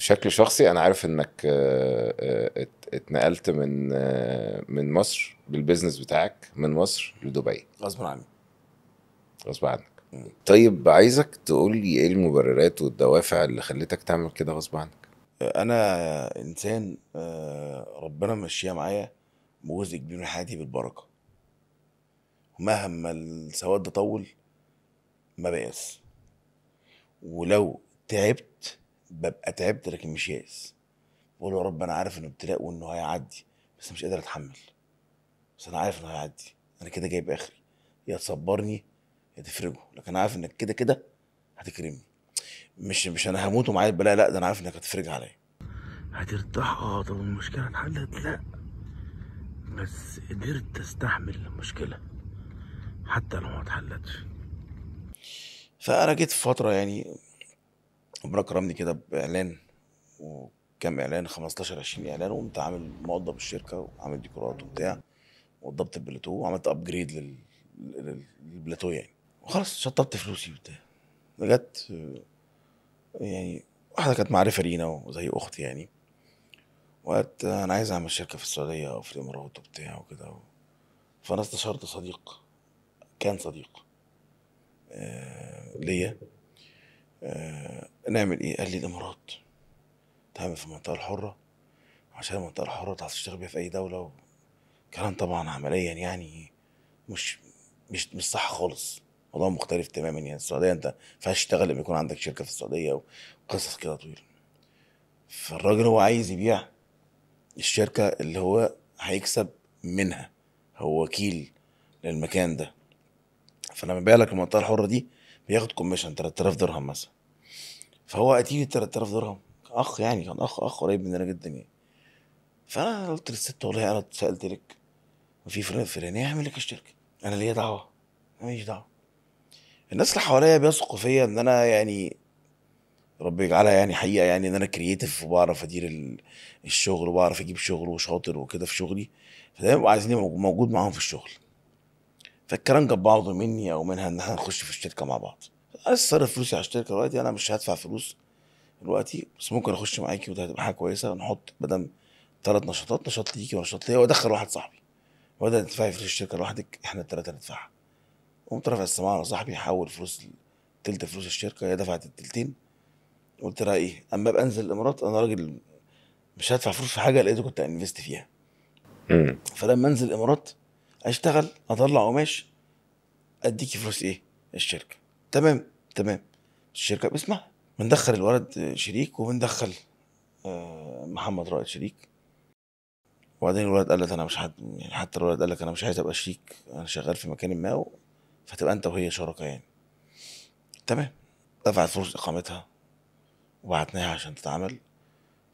بشكل شخصي انا عارف انك آه، آه، اتنقلت من آه، من مصر بالبيزنس بتاعك من مصر لدبي غصب عني غصب عنك م. طيب عايزك تقول لي ايه المبررات والدوافع اللي خلتك تعمل كده غصب عنك انا انسان ربنا ماشيه معايا جزء كبير من حياتي بالبركه مهما السواد ده طول ما بقاس ولو تعبت ببقى تعبت لكن مش يائس بقول يا رب انا عارف انه ابتلاء وانه هيعدي بس مش قادر اتحمل بس انا عارف انه هيعدي انا كده جايب اخري يا تصبرني يا تفرجه لكن انا عارف انك كده كده هتكرمني مش مش انا هموت ومعايا البلاء لا ده انا عارف انك هتفرج عليا هترتاح اه طب المشكله اتحلت لا بس قدرت استحمل المشكله حتى لو ما اتحلتش فانا جيت في فتره يعني ربنا كرمني كده باعلان وكام اعلان 15 20 اعلان وقمت عامل موظف الشركه وعامل ديكورات وبتاع وضبط البلاتو وعملت ابجريد لل... للبلاتو يعني وخلاص شطبت فلوسي وبتاع رجعت يعني واحده كانت معرفه لينا وزي اختي يعني وقالت انا عايز اعمل شركه في السعوديه او في الامارات وبتاع وكده فانا استشرت صديق كان صديق آه ليا آه، نعمل ايه؟ قال لي الامارات تعمل في المنطقه الحره عشان المنطقه الحره تعرف تشتغل بيها في اي دوله وكلام طبعا عمليا يعني مش مش مش صح خالص موضوع مختلف تماما يعني السعوديه انت ما ينفعش تشتغل لما يكون عندك شركه في السعوديه وقصص كده طويله فالراجل هو عايز يبيع الشركه اللي هو هيكسب منها هو وكيل للمكان ده فلما بيع لك المنطقه الحره دي بياخد كوميشن 3000 درهم مثلا فهو اكيد 3000 درهم اخ يعني كان اخ اخ قريب مننا جدا يعني فانا قلت للست والله انا اتسالت لك وفي فلان ايه هعمل لك الشركه انا ليا دعوه ماليش دعوه الناس اللي حواليا بيثقوا فيا ان انا يعني ربي يجعلها يعني حقيقه يعني ان انا كرييتف وبعرف ادير الشغل وبعرف اجيب شغل وشاطر وكده في شغلي فدايما بيبقوا عايزيني موجود معاهم في الشغل فالكلام جاب بعضه مني او منها ان احنا نخش في الشركه مع بعض اصرف فلوسي على الشركه دلوقتي انا مش هدفع فلوس دلوقتي بس ممكن اخش معاكي وده هتبقى حاجه كويسه نحط بدل ثلاث نشاطات نشاط ليكي ونشاط ليا وادخل واحد صاحبي وده تدفعي فلوس الشركه لوحدك احنا الثلاثه ندفعها قمت رافع السماعه على صاحبي حول فلوس تلت فلوس الشركه هي دفعت التلتين قلت لها ايه اما ابقى انزل الامارات انا راجل مش هدفع فلوس في حاجه لقيته كنت انفست فيها فلما انزل الامارات اشتغل اطلع قماش اديكي فلوس ايه الشركه تمام تمام الشركه بسمع بندخل الولد شريك وبندخل آه، محمد رائد شريك وبعدين الولد قال لك انا مش حد يعني حتى الولد قال لك انا مش عايز ابقى شريك انا شغال في مكان ما و... فتبقى انت وهي شركاء يعني تمام دفعت فلوس اقامتها وبعتناها عشان تتعمل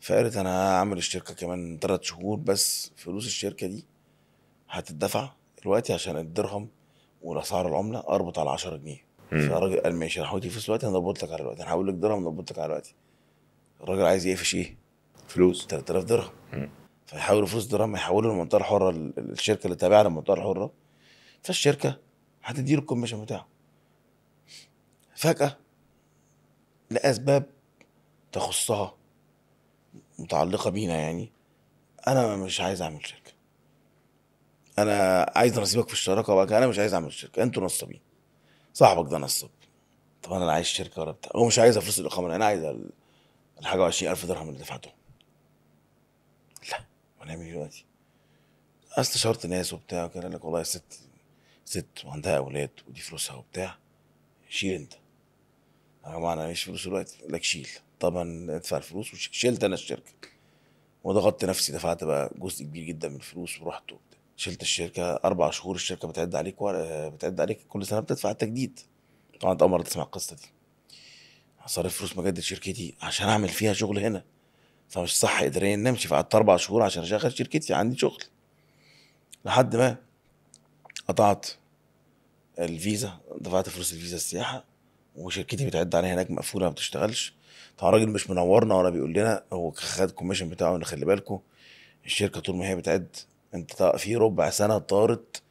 فقالت انا هعمل الشركه كمان تلات شهور بس فلوس الشركه دي هتدفع دلوقتي عشان الدرهم والاسعار العمله اربط على 10 جنيه فالراجل قال ماشي انا هودي فلوس دلوقتي هنربط لك على الوقت انا هقول لك درهم نربط لك على الوقت الراجل عايز يقفش ايه؟ فلوس 3000 درهم فيحولوا فلوس درهم يحولوا للمنطقه الحره الشركه اللي تابعه للمنطقه الحره فالشركه هتديله الكوميشن بتاعه فجاه لاسباب تخصها متعلقه بينا يعني انا مش عايز اعمل شركه انا عايز نصيبك في الشراكه بقى انا مش عايز اعمل شركه انتوا نصابين صاحبك ده نصاب طب انا عايز شركه ولا بتاع هو مش عايز فلوس الاقامه انا عايز الحاجه و20000 درهم اللي دفعتهم لا ونعمل ايه دلوقتي استشرت ناس وبتاع وكده قال لك والله يا ست ست وعندها اولاد ودي فلوسها وبتاع شيل انت يا جماعه انا ماليش فلوس دلوقتي لك شيل طبعا ادفع الفلوس وشلت انا الشركه وضغطت نفسي دفعت بقى جزء كبير جدا من الفلوس ورحت وبتاع شلت الشركه اربع شهور الشركه بتعد عليك ور... آه، بتعد عليك كل سنه بتدفع التجديد طبعا انت اول مره تسمع القصه دي هصرف فلوس مجدد شركتي عشان اعمل فيها شغل هنا فمش صح اداريا نمشي فقعدت اربع شهور عشان اشغل شركتي عندي شغل لحد ما قطعت الفيزا دفعت فلوس الفيزا السياحه وشركتي بتعد عليها هناك مقفوله ما بتشتغلش طبعا الراجل مش منورنا ولا بيقول لنا هو خد الكوميشن بتاعه اللي خلي بالكم الشركه طول ما هي بتعد انت في ربع سنه طارت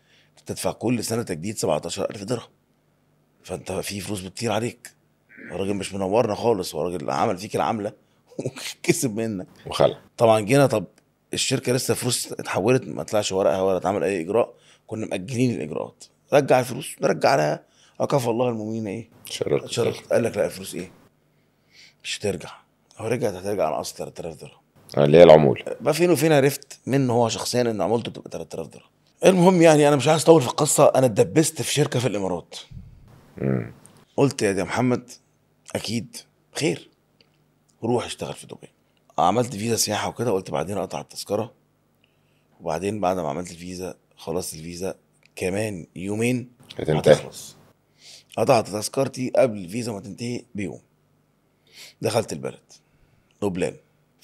تدفع كل سنه تجديد 17000 درهم فانت في فلوس بتطير عليك الراجل مش منورنا خالص هو الراجل عمل فيك العمله وكسب منك وخلع طبعا جينا طب الشركه لسه فلوس اتحولت ما طلعش ورقها ولا اتعمل اي اجراء كنا مأجلين الاجراءات رجع الفلوس نرجع لها اكف آه، الله المؤمنين ايه شرط شرط قال لك لا الفلوس ايه مش هترجع هو رجعت هترجع على اصل 3000 درهم اللي هي العمول بقى فين وفين عرفت منه هو شخصيا ان عمولته بتبقى 3000 درهم المهم يعني انا مش عايز اطول في القصه انا اتدبست في شركه في الامارات مم. قلت يا محمد اكيد خير روح اشتغل في دبي عملت فيزا سياحه وكده قلت بعدين اقطع التذكره وبعدين بعد ما عملت الفيزا خلصت الفيزا كمان يومين هتخلص قطعت تذكرتي قبل الفيزا ما تنتهي بيوم دخلت البلد لبنان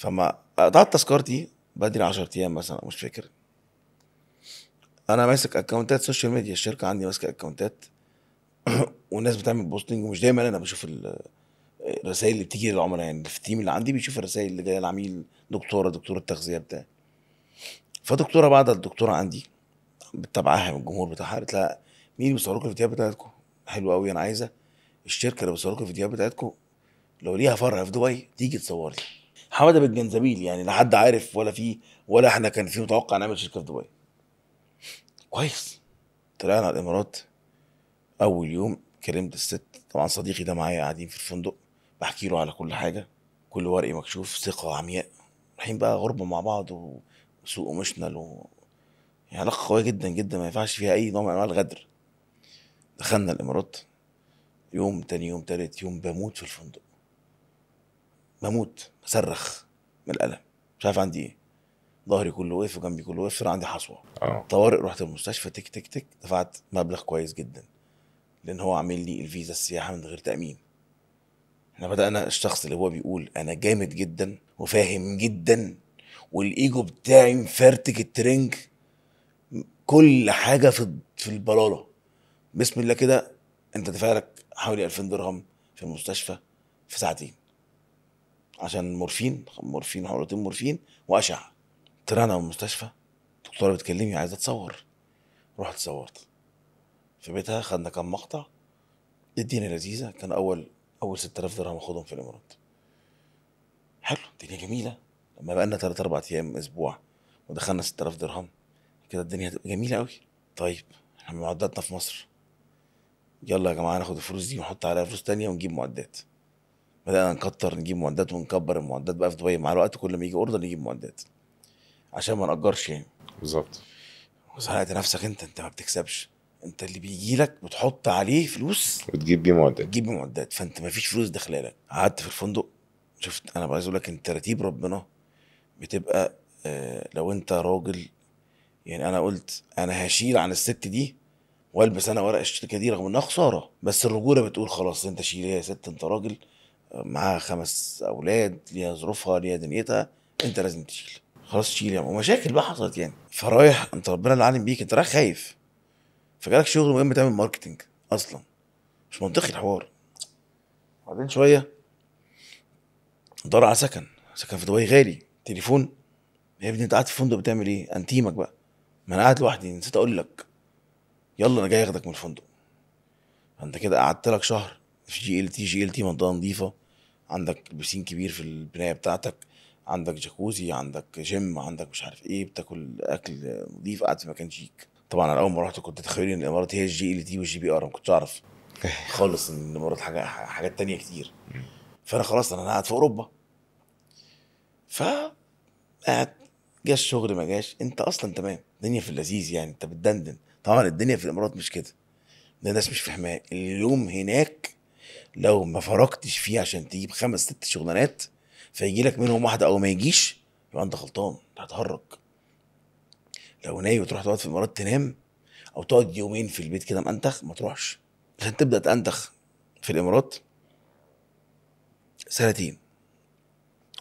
فما قطعت تذكرتي بدري 10 ايام مثلا مش فاكر انا ماسك اكونتات سوشيال ميديا الشركه عندي ماسكه اكونتات والناس بتعمل بوستنج ومش دايما انا بشوف الرسائل اللي بتيجي للعملاء يعني في التيم اللي عندي بيشوف الرسائل اللي جايه العميل دكتوره دكتوره التغذيه بتاع فدكتوره بعد الدكتوره عندي بتتابعها من الجمهور بتاعها قالت لها مين بيصور لكم الفيديوهات بتاعتكم؟ حلو قوي انا عايزه الشركه اللي بتصور لكم الفيديوهات بتاعتكم لو ليها فرع في دبي تيجي تصور لي حماده بالجنزبيل يعني لا حد عارف ولا في ولا احنا كان في متوقع نعمل شركه في دبي كويس طلعنا على الامارات اول يوم كلمت الست طبعا صديقي ده معايا قاعدين في الفندق بحكي له على كل حاجه كل ورقي مكشوف ثقه عمياء رايحين بقى غربه مع بعض وسوق ايموشنال و يعني علاقه قويه جدا جدا ما ينفعش فيها اي نوع من انواع الغدر دخلنا الامارات يوم تاني يوم تالت يوم بموت في الفندق بموت صرخ من الالم مش عارف عندي ايه ظهري كله وقف وجنبي كله وقف عندي حصوه أوه. طوارئ رحت المستشفى تك تك تك دفعت مبلغ كويس جدا لان هو عامل لي الفيزا السياحه من غير تامين احنا بدانا الشخص اللي هو بيقول انا جامد جدا وفاهم جدا والايجو بتاعي مفرتك الترنج كل حاجه في في البلاله بسم الله كده انت دفع لك حوالي 2000 درهم في المستشفى في ساعتين عشان مورفين مورفين حرتين مورفين واشعه طلعنا من المستشفى الدكتوره بتكلمني عايزه اتصور رحت صورت في بيتها خدنا كام مقطع الدنيا لذيذه كان اول اول 6000 درهم اخدهم في الامارات حلو الدنيا جميله لما بقى لنا 3 4 ايام اسبوع ودخلنا 6000 درهم كده الدنيا جميله قوي طيب احنا معداتنا في مصر يلا يا جماعه ناخد الفلوس دي ونحط عليها فلوس تانية ونجيب معدات بدأنا نكتر نجيب معدات ونكبر المعدات بقى في دبي مع الوقت كل ما يجي اوردر نجيب معدات عشان ما نأجرش يعني بالظبط وزهقت نفسك انت انت ما بتكسبش انت اللي بيجي لك بتحط عليه فلوس وتجيب بيه معدات تجيب بيه معدات فانت ما فيش فلوس داخله لك قعدت في الفندق شفت انا عايز اقول لك ان ترتيب ربنا بتبقى آه، لو انت راجل يعني انا قلت انا هشيل عن الست دي والبس انا ورق الشركه دي رغم انها خساره بس الرجوله بتقول خلاص انت شيل يا ست انت راجل معاها خمس اولاد ليها ظروفها ليها دنيتها انت لازم تشيل خلاص تشيل يعني ومشاكل بقى حصلت يعني فرايح انت ربنا اللي عالم بيك انت رايح خايف فجالك شغل مهم تعمل ماركتنج اصلا مش منطقي الحوار بعدين شويه دور على سكن سكن في دبي غالي تليفون يا ابني انت قاعد في الفندق بتعمل ايه انتيمك بقى ما انا قاعد لوحدي نسيت اقول لك يلا انا جاي اخدك من الفندق انت كده قعدت لك شهر في جي ال تي جي ال تي منطقه نظيفه عندك بسين كبير في البنايه بتاعتك عندك جاكوزي عندك جيم عندك مش عارف ايه بتاكل اكل نضيف قاعد في مكان شيك طبعا انا اول ما رحت كنت تخيلي ان الامارات هي الجي ال تي والجي بي ار ما كنتش اعرف خالص ان الامارات حاجه حاجات تانية كتير فانا خلاص انا قاعد في اوروبا ف قاعد جاش شغل ما جاش انت اصلا تمام الدنيا في اللذيذ يعني انت بتدندن طبعا الدنيا في الامارات مش كده ده الناس مش فاهمه اليوم هناك لو ما فرقتش فيه عشان تجيب خمس ست شغلانات فيجي لك منهم واحده او ما يجيش يبقى انت غلطان هتهرج لو ناوي وتروح تقعد في الامارات تنام او تقعد يومين في البيت كده مأنتخ ما تروحش عشان تبدا تنتخ في الامارات سنتين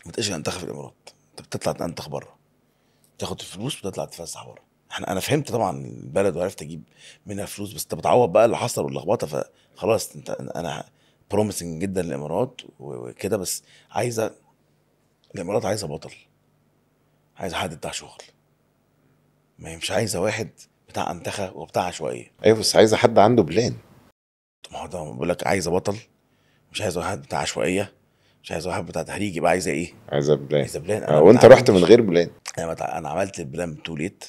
ما تبقاش انتخ في الامارات انت بتطلع تنتخ بره تاخد الفلوس وتطلع تفسح بره احنا انا فهمت طبعا البلد وعرفت اجيب منها فلوس بس انت بتعوض بقى اللي حصل واللخبطه فخلاص انت انا بروميسنج جدا الامارات وكده بس عايزه الامارات عايزه بطل عايزه حد بتاع شغل ما هي مش عايزه واحد بتاع انتخه وبتاع عشوائيه ايوه بس عايزه حد عنده بلان ما هو ده بقول لك عايزه بطل مش عايزه واحد بتاع عشوائيه مش عايزه واحد بتاع تهريج يبقى عايزه ايه؟ عايزه بلان عايزه بلان آه، وانت رحت من غير بلان انا انا عملت البلان تو ليت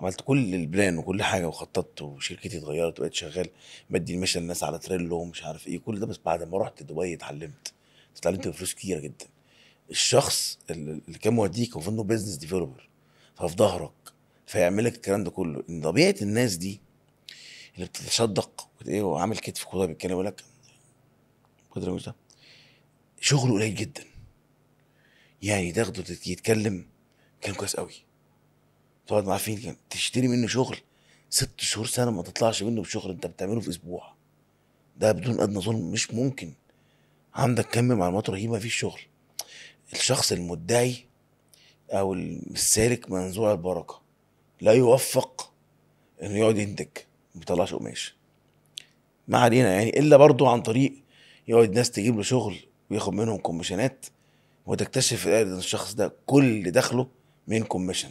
عملت كل البلان وكل حاجه وخططت وشركتي اتغيرت وبقيت شغال مدي المشي للناس على تريلو ومش عارف ايه كل ده بس بعد ما رحت دبي اتعلمت اتعلمت بفلوس كتيره جدا الشخص اللي كان موديك هو انه بزنس ديفلوبر ففي ظهرك فيعمل لك الكلام ده كله ان طبيعه الناس دي اللي بتتصدق ايه وعامل كتف كده بيتكلم يقول لك قدر ده شغله قليل جدا يعني تاخده يتكلم كان كويس قوي تقعد معاه فين تشتري منه شغل ست شهور سنه ما تطلعش منه بشغل انت بتعمله في اسبوع ده بدون ادنى ظلم مش ممكن عندك كم معلومات رهيبه في شغل الشخص المدعي او السالك منزوع البركه لا يوفق انه يقعد ينتج ما بيطلعش قماش ما علينا يعني الا برضه عن طريق يقعد ناس تجيب له شغل وياخد منهم كوميشنات وتكتشف ان الشخص ده كل دخله من كوميشن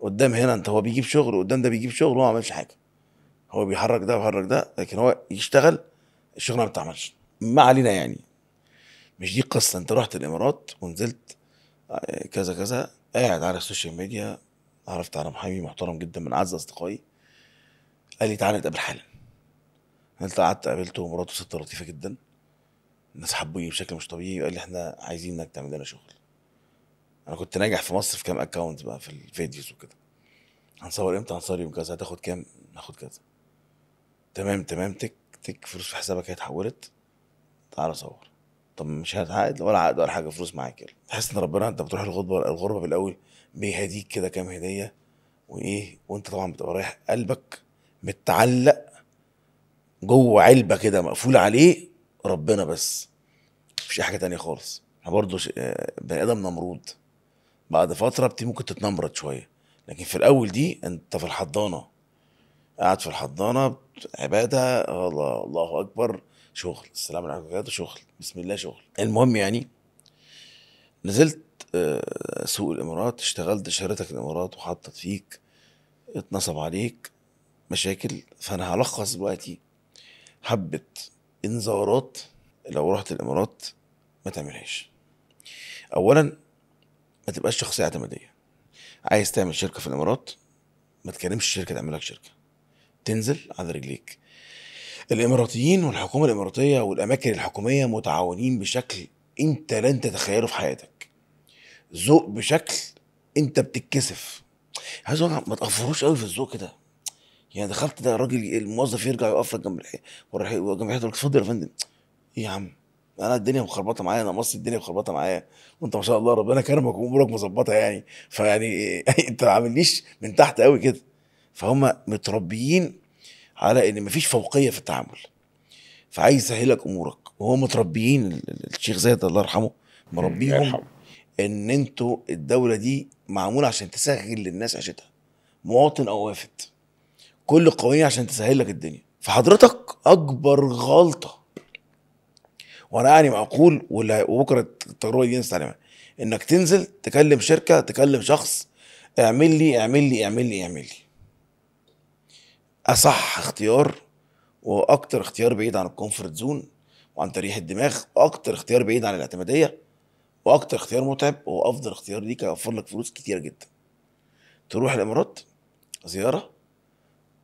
قدام هنا انت هو بيجيب شغل قدام ده بيجيب شغل وهو ما عملش حاجه هو بيحرك ده ويحرك ده لكن هو يشتغل الشغل ما بتعملش ما علينا يعني مش دي قصه انت رحت الامارات ونزلت آه، كذا كذا قاعد على السوشيال ميديا عرفت على محامي محترم جدا من اعز اصدقائي قال لي تعالى نتقابل حالا نزلت قعدت قابلته ومراته ست لطيفه جدا الناس حبوني بشكل مش طبيعي وقال لي احنا عايزينك تعمل لنا شغل انا كنت ناجح في مصر في كام اكونت بقى في الفيديوز وكده هنصور امتى هنصور يوم كذا هتاخد كام هاخد كذا تمام تمام تك تك فلوس في حسابك هي اتحولت تعالى صور طب مش هتعقد ولا عقد ولا حاجه فلوس معاك تحس ان ربنا انت بتروح الغربه الغربه بالاول بيهديك كده كام هديه وايه وانت طبعا بتبقى رايح قلبك متعلق جوه علبه كده مقفول عليه ربنا بس مفيش اي حاجه تانية خالص احنا برضه آه، بني ادم نمرود بعد فتره بتي ممكن تتنمرد شويه لكن في الاول دي انت في الحضانه قاعد في الحضانه عباده الله الله اكبر شغل السلام عليكم ورحمه شغل بسم الله شغل المهم يعني نزلت آه، سوق الامارات اشتغلت شهرتك الامارات وحطت فيك اتنصب عليك مشاكل فانا هلخص دلوقتي حبه انذارات لو رحت الامارات ما تعملهاش اولا ما تبقاش شخصيه اعتماديه عايز تعمل شركه في الامارات ما تكلمش الشركه تعمل لك شركه تنزل على رجليك الاماراتيين والحكومه الاماراتيه والاماكن الحكوميه متعاونين بشكل انت لن تتخيله في حياتك ذوق بشكل انت بتتكسف عايز ما تقفروش قوي في الذوق كده يعني دخلت ده الراجل الموظف يرجع يقف جنب الحيط جنب لك اتفضل يا فندم ايه يا عم انا الدنيا مخربطه معايا انا مصر الدنيا مخربطه معايا وانت ما شاء الله ربنا كرمك وامورك مظبطه يعني فيعني انت ما عاملنيش من تحت قوي كده فهم متربيين على ان مفيش فوقيه في التعامل فعايز يسهلك امورك وهو متربيين الشيخ زايد الله يرحمه مربيهم ان انتوا الدوله دي معموله عشان تسهل للناس عيشتها مواطن او وافد كل القوانين عشان تسهل لك الدنيا فحضرتك اكبر غلطه وانا اني معقول وبكره التجربه دي نستعملها انك تنزل تكلم شركه تكلم شخص اعمل لي اعمل لي اعمل لي اعمل لي اصح اختيار واكتر اختيار بعيد عن الكومفورت زون وعن تريح الدماغ واكتر اختيار بعيد عن الاعتماديه واكتر اختيار متعب هو افضل اختيار ليك هيوفر لك فلوس كتير جدا تروح الامارات زياره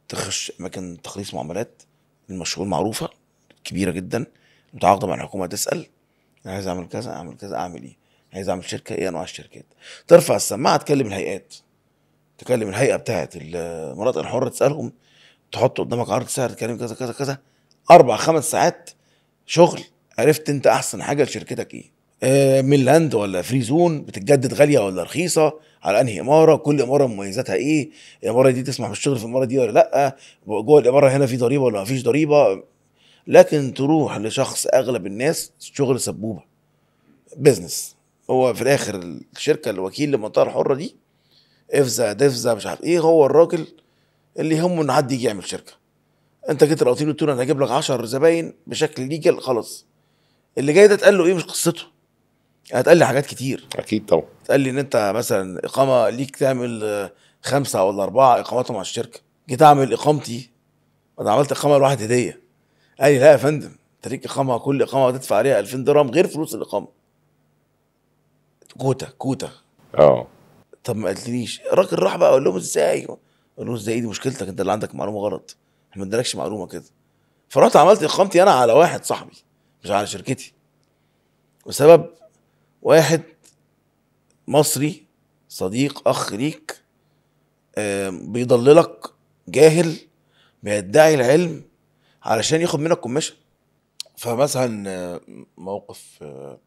تخش اماكن تخليص معاملات المشهور معروفه كبيره جدا متعاقده مع الحكومه تسال انا عايز اعمل كذا اعمل كذا اعمل ايه عايز اعمل شركه ايه انواع الشركات ترفع السماعه تكلم الهيئات تكلم الهيئه بتاعه المناطق الحره تسالهم تحط قدامك عرض سعر تكلم كذا كذا كذا اربع خمس ساعات شغل عرفت انت احسن حاجه لشركتك ايه آه، من لاند ولا فري زون بتتجدد غاليه ولا رخيصه على انهي اماره كل اماره مميزاتها ايه الاماره دي تسمح بالشغل في الاماره دي ولا لا جوه الاماره هنا في ضريبه ولا ما فيش ضريبه لكن تروح لشخص اغلب الناس شغل سبوبه بزنس هو في الاخر الشركه الوكيل للمنطقه الحره دي افزع دفزع مش عارف ايه هو الراجل اللي يهمه ان حد يجي يعمل شركه انت جيت القطيب قلت له انا هجيب لك 10 زباين بشكل ليجل خلاص اللي جاي ده اتقال له ايه مش قصته هتقال لي حاجات كتير اكيد طبعا اتقال لي ان انت مثلا اقامه ليك تعمل خمسه ولا اربعه اقامتهم على الشركه جيت اعمل اقامتي انا عملت اقامه لواحد هديه قال لي لا يا فندم انت ليك اقامه كل اقامه هتدفع عليها 2000 درهم غير فلوس الاقامه كوتا كوتا اه طب ما قلتليش الراجل راح بقى اقول لهم ازاي اقول له ازاي دي مشكلتك انت اللي عندك معلومه غلط احنا ما ادالكش معلومه كده فرحت عملت اقامتي انا على واحد صاحبي مش على شركتي بسبب واحد مصري صديق اخ ليك آه، بيضللك جاهل بيدعي العلم علشان ياخد منك كوميشن فمثلا آه، موقف آه،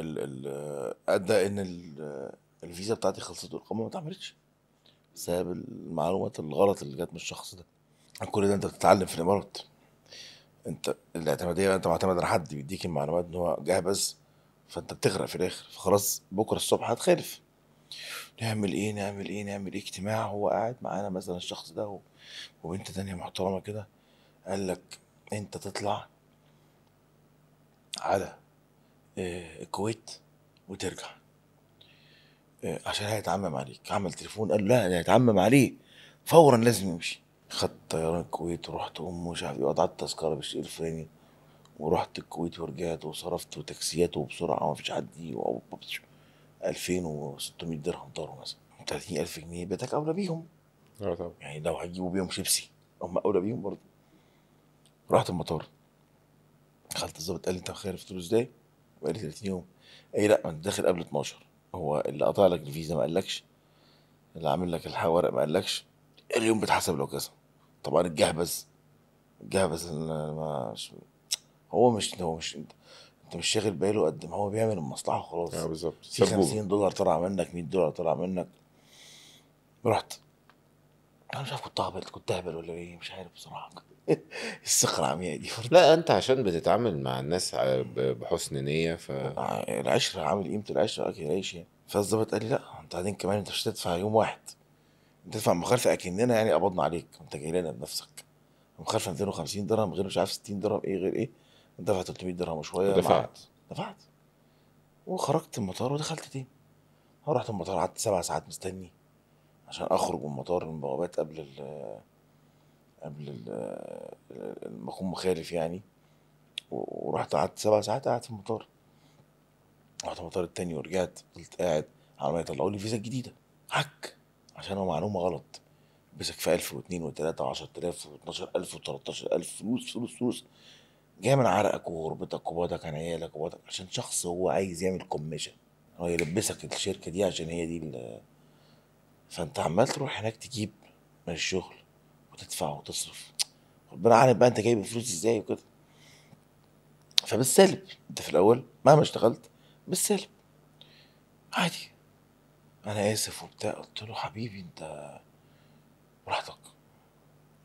آه، ادى ان الفيزا بتاعتي خلصت والقمه ما اتعملتش بسبب المعلومات الغلط اللي جت من الشخص ده كل ده انت بتتعلم في الامارات انت الاعتماديه انت معتمد على حد بيديك المعلومات ان هو جاهز فانت بتغرق في الاخر فخلاص بكره الصبح هتخالف نعمل ايه نعمل ايه نعمل ايه اجتماع هو قاعد معانا مثلا الشخص ده وبنت تانية محترمه كده قال لك انت تطلع على آه، الكويت وترجع آه، عشان هيتعمم عليك عمل تليفون قال له لا ده هيتعمم عليه فورا لازم يمشي خدت طيران الكويت ورحت ام مش عارف ايه وقطعت تذكره بالشيء الفلاني ورحت الكويت ورجعت وصرفت وتاكسيات وبسرعه ومفيش حد 2600 درهم طاروا مثلا 30000 جنيه بيتك اولى بيهم اه طبعا يعني لو هيجيبوا بيهم شيبسي هم اولى بيهم برضه رحت المطار دخلت الظابط قال لي انت خارج في الفلوس ازاي؟ وقال لي 30 يوم قال لي لا ما انت داخل قبل 12 هو اللي قطع لك الفيزا ما قالكش اللي عامل لك الورق ما قالكش اليوم بيتحسب لو كذا طبعا اتجهبز اتجهبز ما هو مش هو مش انت انت مش شاغل باله قد ما هو بيعمل المصلحه وخلاص اه بالظبط في 50 دولار طلع منك 100 دولار طلع منك رحت انا مش عارف كنت هبل كنت هبل ولا ايه مش عارف بصراحه استقرام يا دي فرد. لا انت عشان بتتعامل مع الناس آه، بحسن نيه ف آه، العشره عامل قيمه العشره اكيد عيش يعني فالظابط قال لي لا انت بعدين كمان انت مش هتدفع يوم واحد تدفع مخالفه اكننا يعني قبضنا عليك انت جاي لنا بنفسك مخالفه 250 درهم غير مش عارف 60 درهم ايه غير ايه دفع 300 درهم وشويه دفعت دفعت وخرجت المطار ودخلت تاني رحت المطار قعدت سبع ساعات مستني عشان اخرج من المطار من بوابات قبل ال قبل ما اكون مخالف يعني ورحت قعدت سبع ساعات قاعد في المطار رحت المطار التاني ورجعت فضلت قاعد على ما يطلعوا لي فيزا جديده حك عشان هو معلومه غلط بيسك في 1000 و2 و3 و10000 و12000 و13000 فلوس فلوس فلوس جايه من عرقك وغربتك وبعدك عن عيالك وبعدك عشان شخص هو عايز يعمل كوميشن هو يلبسك الشركه دي عشان هي دي فانت عمال تروح هناك تجيب من الشغل وتدفع وتصرف ربنا عارف بقى انت جايب الفلوس ازاي وكده فبالسالب انت في الاول مهما اشتغلت بالسالب عادي انا اسف وبتاع قلت له حبيبي انت براحتك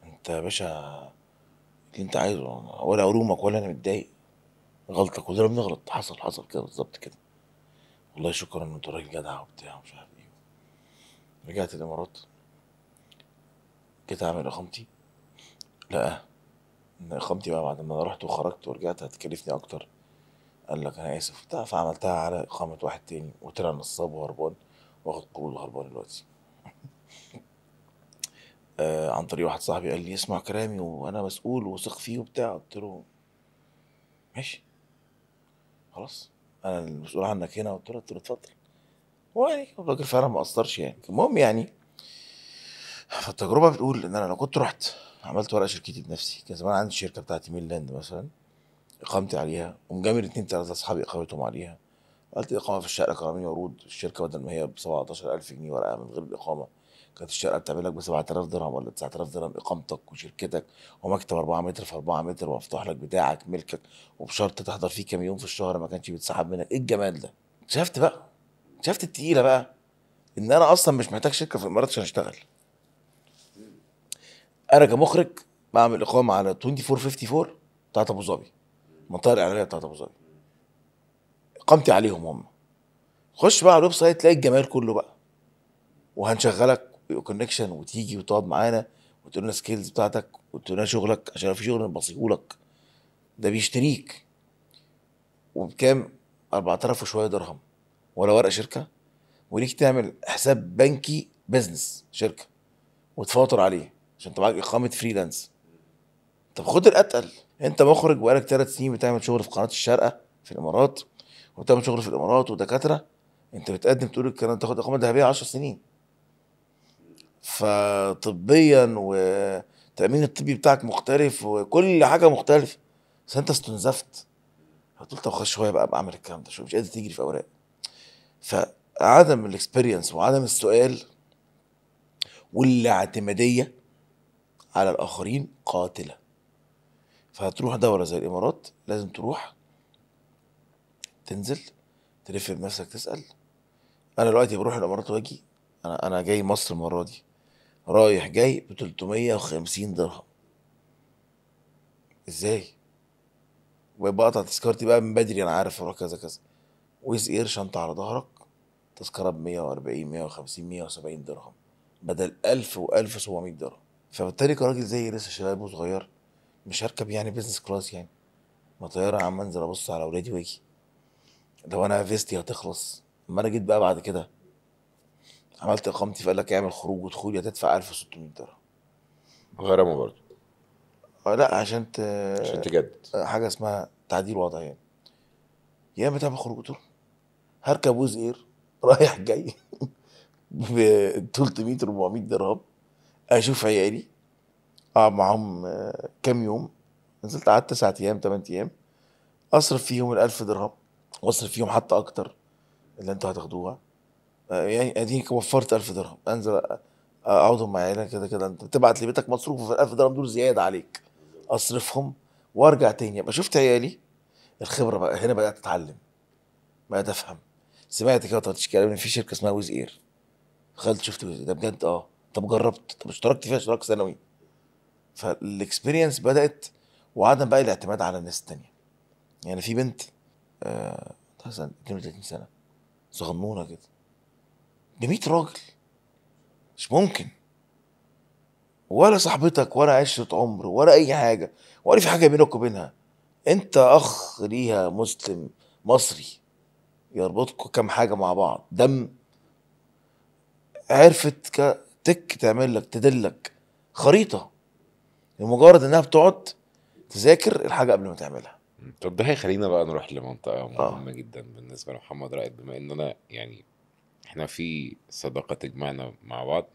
انت يا باشا اللي انت عايزه ولا ارومك ولا انا متضايق غلطك كلنا بنغلط حصل حصل كده بالظبط كده والله شكرا انت راجل جدع وبتاع ومش عارف ايه رجعت الامارات جيت اعمل اقامتي لا ان اقامتي بقى بعد ما انا رحت وخرجت ورجعت هتكلفني اكتر قال لك انا اسف بتاع فعملتها على اقامه واحد تاني وطلع نصاب وهربان واخد قبول هربان دلوقتي آه عن طريق واحد صاحبي قال لي اسمع كلامي وانا مسؤول وثق فيه وبتاع قلت له ماشي خلاص انا المسؤول عنك هنا قلت له اتفضل ويعني الراجل فعلا ما قصرش يعني المهم يعني فالتجربه بتقول ان انا لو كنت رحت عملت ورقه شركتي بنفسي كان زمان عندي الشركه بتاعتي ميل لاند مثلا اقامتي عليها ومجامل اتنين تلاته اصحابي اقامتهم عليها قلت اقامه في الشقه كراميه ورود الشركه بدل ما هي ب 17000 جنيه ورقه من غير الاقامه كانت الشقه بتعمل لك ب 7000 درهم ولا 9000 درهم اقامتك وشركتك ومكتب 4 متر في 4 متر ومفتوح لك بتاعك ملكك وبشرط تحضر فيه كام يوم في الشهر ما كانش بيتسحب منك ايه الجمال ده؟ شفت بقى شفت التقيله بقى ان انا اصلا مش محتاج شركه في الامارات عشان اشتغل انا كمخرج بعمل اقامه على 2454 بتاعت ابو ظبي المنطقه الاعلانيه بتاعت ابو ظبي اقامتي عليهم هم خش بقى على الويب سايت تلاقي الجمال كله بقى وهنشغلك كونكشن وتيجي وتقعد معانا وتقول لنا سكيلز بتاعتك وتقول لنا شغلك عشان لو في شغل نبصيهولك ده بيشتريك وبكام 4000 وشويه درهم ولا ورق شركه وليك تعمل حساب بنكي بزنس شركه وتفاطر عليه عشان انت معاك اقامه فريلانس طب خد الاتقل انت مخرج بقالك ثلاث سنين بتعمل شغل في قناه الشارقه في الامارات وبتعمل شغل في الامارات ودكاتره انت بتقدم تقول الكلام تاخد اقامه ذهبيه 10 سنين فطبيا والتامين الطبي بتاعك مختلف وكل حاجه مختلفه بس انت استنزفت فقلت طب خش شويه بقى بعمل الكلام ده شويه مش قادر تجري في اوراق فعدم الاكسبيرينس وعدم السؤال والاعتماديه على الآخرين قاتلة فهتروح دولة زي الإمارات لازم تروح تنزل تلف بنفسك تسأل أنا دلوقتي بروح الإمارات وأجي أنا أنا جاي مصر المرة دي رايح جاي ب 350 درهم ازاي؟ وبقطع تذكرتي بقى من بدري انا عارف اروح كذا كذا ويز اير شنطه على ظهرك تذكره ب 140 150 170 درهم بدل 1000 و 1700 درهم فبالتالي كراجل زي لسه شباب وصغير مش هركب يعني بيزنس كلاس يعني ما طياره عم انزل ابص على اولادي واجي لو انا فيستي هتخلص اما انا جيت بقى بعد كده عملت اقامتي فقال لك اعمل خروج ودخول تدفع 1600 درهم غرامه برضه آه، لا عشان ت... عشان تجدد آه، حاجه اسمها تعديل وضع يعني يا اما تعمل خروج قلت هركب وزير اير رايح جاي ب 300 400 درهم اشوف عيالي اقعد معاهم آه، كام يوم نزلت قعدت تسعة ايام تمن ايام اصرف فيهم الالف درهم واصرف فيهم حتى اكتر اللي انتوا هتاخدوها آه، يعني اديك وفرت 1000 درهم انزل آه، اقعدهم مع عيالك كده كده انت بتبعت لبيتك مصروف في 1000 درهم دول زياده عليك اصرفهم وارجع تاني ابقى شفت عيالي الخبره بقى هنا بدات اتعلم بدات افهم سمعت كده تشكيله في شركه اسمها ويز اير دخلت شفت ده بجد اه طب جربت طب اشتركت فيها اشتراك سنوي فالاكسبيرينس بدات وعدم بقى الاعتماد على الناس التانية يعني في بنت آه 32 سنه صغنونه كده ب 100 راجل مش ممكن ولا صاحبتك ولا عشرة عمر ولا أي حاجة ولا في حاجة بينك وبينها أنت أخ ليها مسلم مصري يربطكوا كم حاجة مع بعض دم عرفت تك تعمل لك تدلك خريطه لمجرد انها بتقعد تذاكر الحاجه قبل ما تعملها طب ده هيخلينا بقى نروح لمنطقه مهمه آه. جدا بالنسبه لمحمد رائد بما ان انا يعني احنا في صداقه تجمعنا مع بعض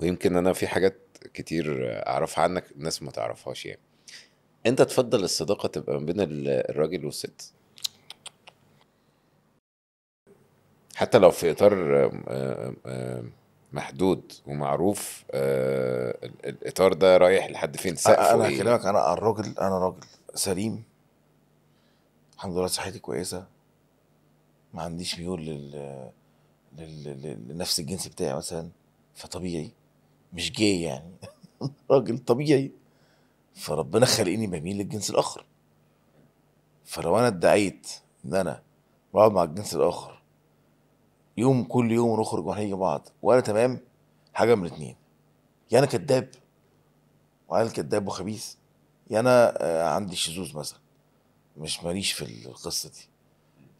ويمكن انا في حاجات كتير اعرفها عنك الناس ما تعرفهاش يعني انت تفضل الصداقه تبقى ما بين الراجل والست حتى لو في اطار آه، آه، آه، محدود ومعروف آه الاطار ده رايح لحد فين سقفه انا إيه؟ هكلمك انا الراجل انا راجل سليم الحمد لله صحتي كويسه ما عنديش ميول لل... لل... لنفس الجنس بتاعي مثلا فطبيعي مش جاي يعني راجل طبيعي فربنا خلقني بميل للجنس الاخر فلو انا ادعيت ان انا بقعد مع الجنس الاخر يوم كل يوم نخرج ونيجي بعض ولا تمام حاجه من الاتنين يا انا كذاب وعيل كذاب وخبيث يا انا آه، عندي شذوذ مثلا مش ماليش في القصه دي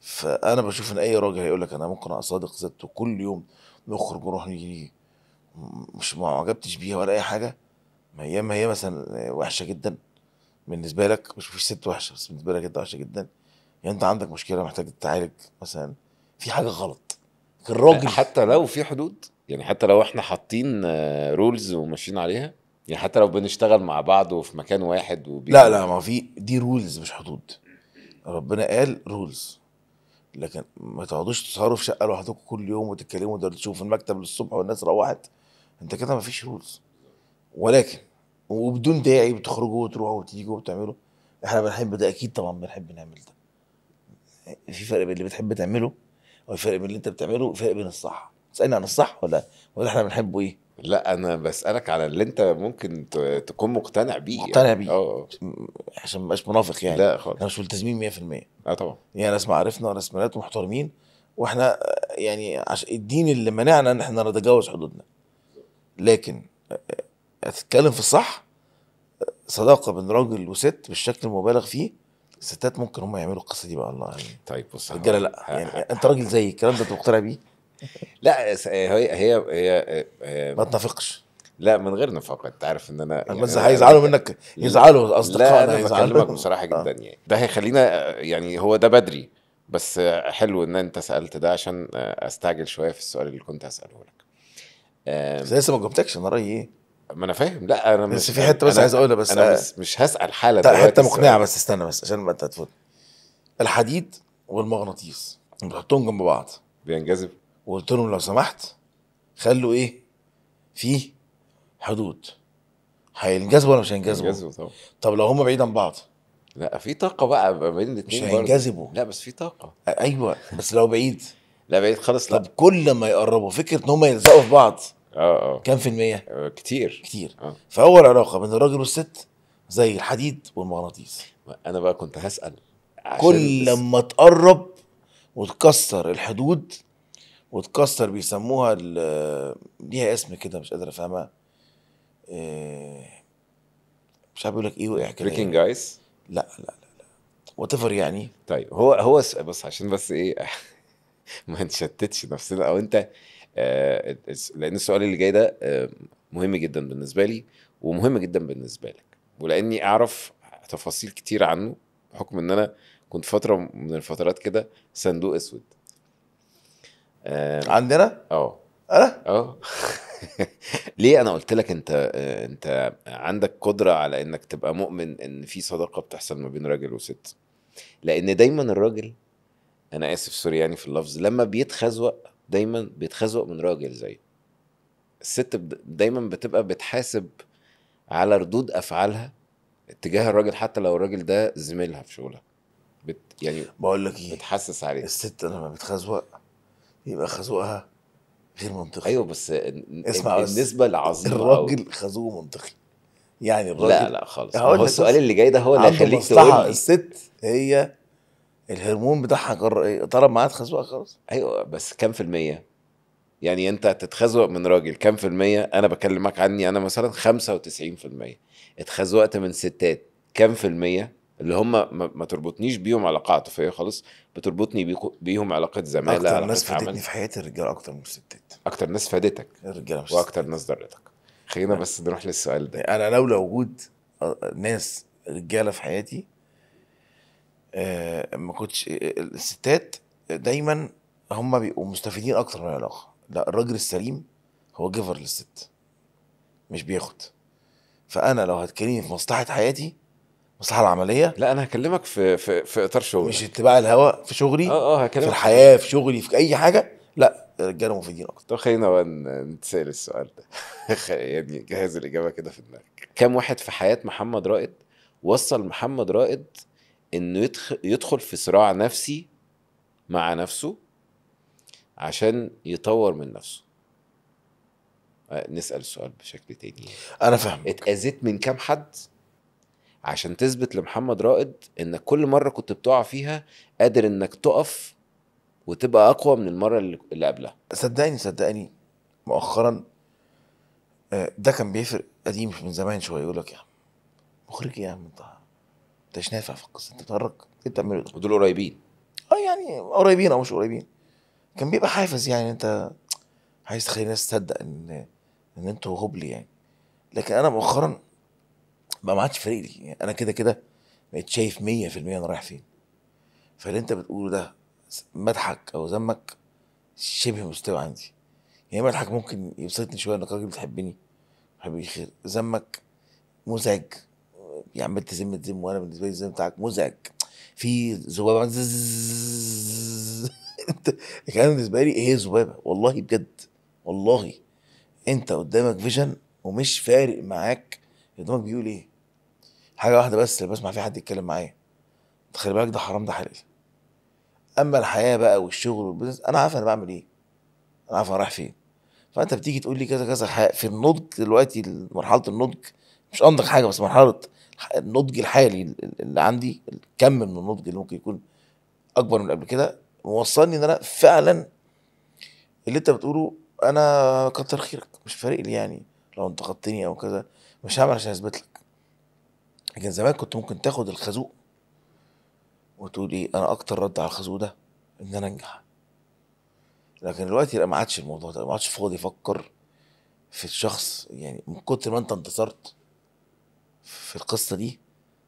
فانا بشوف ان اي راجل هيقول لك انا ممكن اصادق ست كل يوم نخرج ونروح نيجي مش ما عجبتش بيها ولا اي حاجه ما هي ما هي مثلا آه، وحشه جدا بالنسبه لك مش فيش ست وحشه بس بالنسبه لك انت وحشه جدا يعني انت عندك مشكله محتاج تتعالج مثلا في حاجه غلط في الراجل حتى لو في حدود يعني حتى لو احنا حاطين رولز آه، وماشيين عليها يعني حتى لو بنشتغل مع بعض وفي مكان واحد وبي... لا لا ما في دي رولز مش حدود ربنا قال رولز لكن ما تقعدوش تسهروا في شقه لوحدكم كل يوم وتتكلموا ده تشوفوا في المكتب للصبح والناس روحت انت كده ما فيش رولز ولكن وبدون داعي بتخرجوا وتروحوا وتيجوا وتعملوا احنا بنحب ده اكيد طبعا بنحب نعمل ده في فرق بين اللي بتحب تعمله والفرق بين اللي انت بتعمله والفرق بين الصح تسالني عن الصح ولا ولا احنا بنحبه ايه لا انا بسالك على اللي انت ممكن تكون مقتنع بيه يعني. مقتنع يعني. بيه اه, اه. عشان ما منافق يعني لا خالص احنا مش ملتزمين 100% اه طبعا يعني ناس معارفنا وناس مرات محترمين واحنا يعني عش... الدين اللي منعنا ان احنا نتجاوز حدودنا لكن هتتكلم في الصح صداقه بين راجل وست بالشكل المبالغ فيه الستات ممكن هم يعملوا القصه دي بقى الله يعني طيب بص الرجاله لا يعني انت راجل زي الكلام ده انت مقتنع بيه؟ لا هي هي هي, هي آه، ما تنافقش لا من غير نفاق انت عارف ان انا يعني بس هيزعلوا منك يزعلوا اصدقائنا لا انا بكلمك بصراحه جدا آه. يعني ده هيخلينا آه، يعني هو ده بدري بس حلو ان انت سالت ده عشان استعجل شويه في السؤال اللي كنت هساله لك بس لسه ما جاوبتكش انا رايي ايه ما انا فاهم لا انا بس في حته بس عايز اقولها بس انا بس آه. مش هسال حالا طيب، لا حته مقنعه بس استنى بس عشان ما انت هتفوت الحديد والمغناطيس بتحطهم جنب بعض بينجذب وقلت لهم لو سمحت خلوا ايه في حدود هينجذبوا ولا مش هينجذبوا؟ هينجذبوا طبعا طب لو هم بعيد عن بعض لا في طاقه بقى ما بين الاثنين مش هينجذبوا لا بس في طاقه ايوه بس لو بعيد لا بعيد خالص لا طب كل ما يقربوا فكره ان هم يلزقوا في بعض اه اه كام في المية؟ آه كتير كتير آه. فهو العلاقة بين الراجل والست زي الحديد والمغناطيس انا بقى كنت هسأل كل لما تقرب وتكسر الحدود وتكسر بيسموها ليها اسم كده مش قادر افهمها آه، مش عارف لك ايه وقع كده بريكنج يعني. ايس لا لا لا لا وات يعني طيب هو هو بس عشان بس ايه ما نشتتش نفسنا او انت آه، لان السؤال اللي جاي ده آه، مهم جدا بالنسبه لي ومهم جدا بالنسبه لك ولاني اعرف تفاصيل كتير عنه بحكم ان انا كنت فتره من الفترات كده صندوق اسود آه، عندنا اه انا اه ليه انا قلت لك انت انت عندك قدره على انك تبقى مؤمن ان في صداقه بتحصل ما بين راجل وست لان دايما الراجل انا اسف سوري يعني في اللفظ لما بيتخزوق دايما بيتخزق من راجل زيه الست دايما بتبقى بتحاسب على ردود افعالها اتجاه الراجل حتى لو الراجل ده زميلها في شغلها بت يعني بقول لك ايه بتحسس عليه الست لما بتخزق يبقى خزوقها غير منطقي ايوه بس اسمع النسبه العظيمه الراجل خازوق منطقي يعني الراجل لا لا خالص هو السؤال اللي جاي ده هو اللي هيخليك تقول الست هي الهرمون بتاعها طلب معاها تخزوق خلاص ايوه بس كام في الميه يعني انت تتخزوق من راجل كام في الميه انا بكلمك عني انا مثلا 95% اتخزوقت من ستات كام في الميه اللي هم ما تربطنيش بيهم علاقه عاطفيه خالص بتربطني بيهم علاقه زماله اكتر ناس فادتني في حياتي الرجاله اكتر من الستات اكتر ناس فادتك الرجاله مش واكتر ناس ضرتك خلينا بس نروح للسؤال ده انا لولا وجود آه، ناس رجاله في حياتي آه، ما كنتش آه، آه، الستات دايما هم بيبقوا مستفيدين اكتر من العلاقه لا الراجل السليم هو جيفر للست مش بياخد فانا لو هتكلمني في مصلحه حياتي المصلحه العمليه لا انا هكلمك في في في اطار شغلي مش اتباع الهواء في شغلي اه اه هكلمك في الحياه في شغلي في اي حاجه لا الرجاله مفيدين اكتر طب خلينا بقى نتسال السؤال ده يعني جهز الاجابه كده في دماغك كم واحد في حياه محمد رائد وصل محمد رائد انه يدخل في صراع نفسي مع نفسه عشان يطور من نفسه آه، نسال السؤال بشكل تاني انا فاهم اتاذيت من كام حد عشان تثبت لمحمد رائد انك كل مره كنت بتقع فيها قادر انك تقف وتبقى اقوى من المره اللي قبلها صدقني صدقني مؤخرا آه، ده كان بيفرق قديم من زمان شويه يقول لك يا عم مخرج ايه يا عم انت انتش نافع في القصه انت بتهرج انت ايه بتعمل ده ودول قريبين اه يعني قريبين او مش قريبين كان بيبقى حافز يعني انت عايز تخلي الناس تصدق ان ان انتوا هبل يعني لكن انا مؤخرا بقى ما عادش فارق لي يعني انا كده كده بقيت شايف 100% انا رايح فين فاللي انت بتقوله ده مدحك او ذمك شبه مستوى عندي يعني مدحك ممكن يبسطني شويه انك راجل بتحبني بتحبني خير ذمك مزعج يا عم تزم تزم وانا بالنسبه لي الزم بتاعك مزعج في ذبابه انت كان بالنسبه لي ايه ذبابه والله بجد والله انت قدامك فيجن ومش فارق معاك قدامك بيقول ايه حاجه واحده بس اللي بسمع فيها حد يتكلم معايا خلي بالك ده حرام ده حلال اما الحياه بقى والشغل والبزنس انا عارف انا بعمل ايه انا عارف انا رايح فين فانت بتيجي تقول لي كذا كذا في النضج دلوقتي مرحله النضج مش انضج حاجه بس مرحله النضج الحالي اللي عندي الكم من النضج اللي ممكن يكون اكبر من قبل كده موصلني ان انا فعلا اللي انت بتقوله انا كتر خيرك مش فارق لي يعني لو انتقدتني او كذا مش هعمل عشان اثبت لك لكن زمان كنت ممكن تاخد الخازوق وتقول ايه انا اكتر رد على الخازوق ده ان انا انجح لكن دلوقتي لا ما عادش الموضوع ده ما عادش فاضي يفكر في الشخص يعني من كتر ما انت انتصرت في القصه دي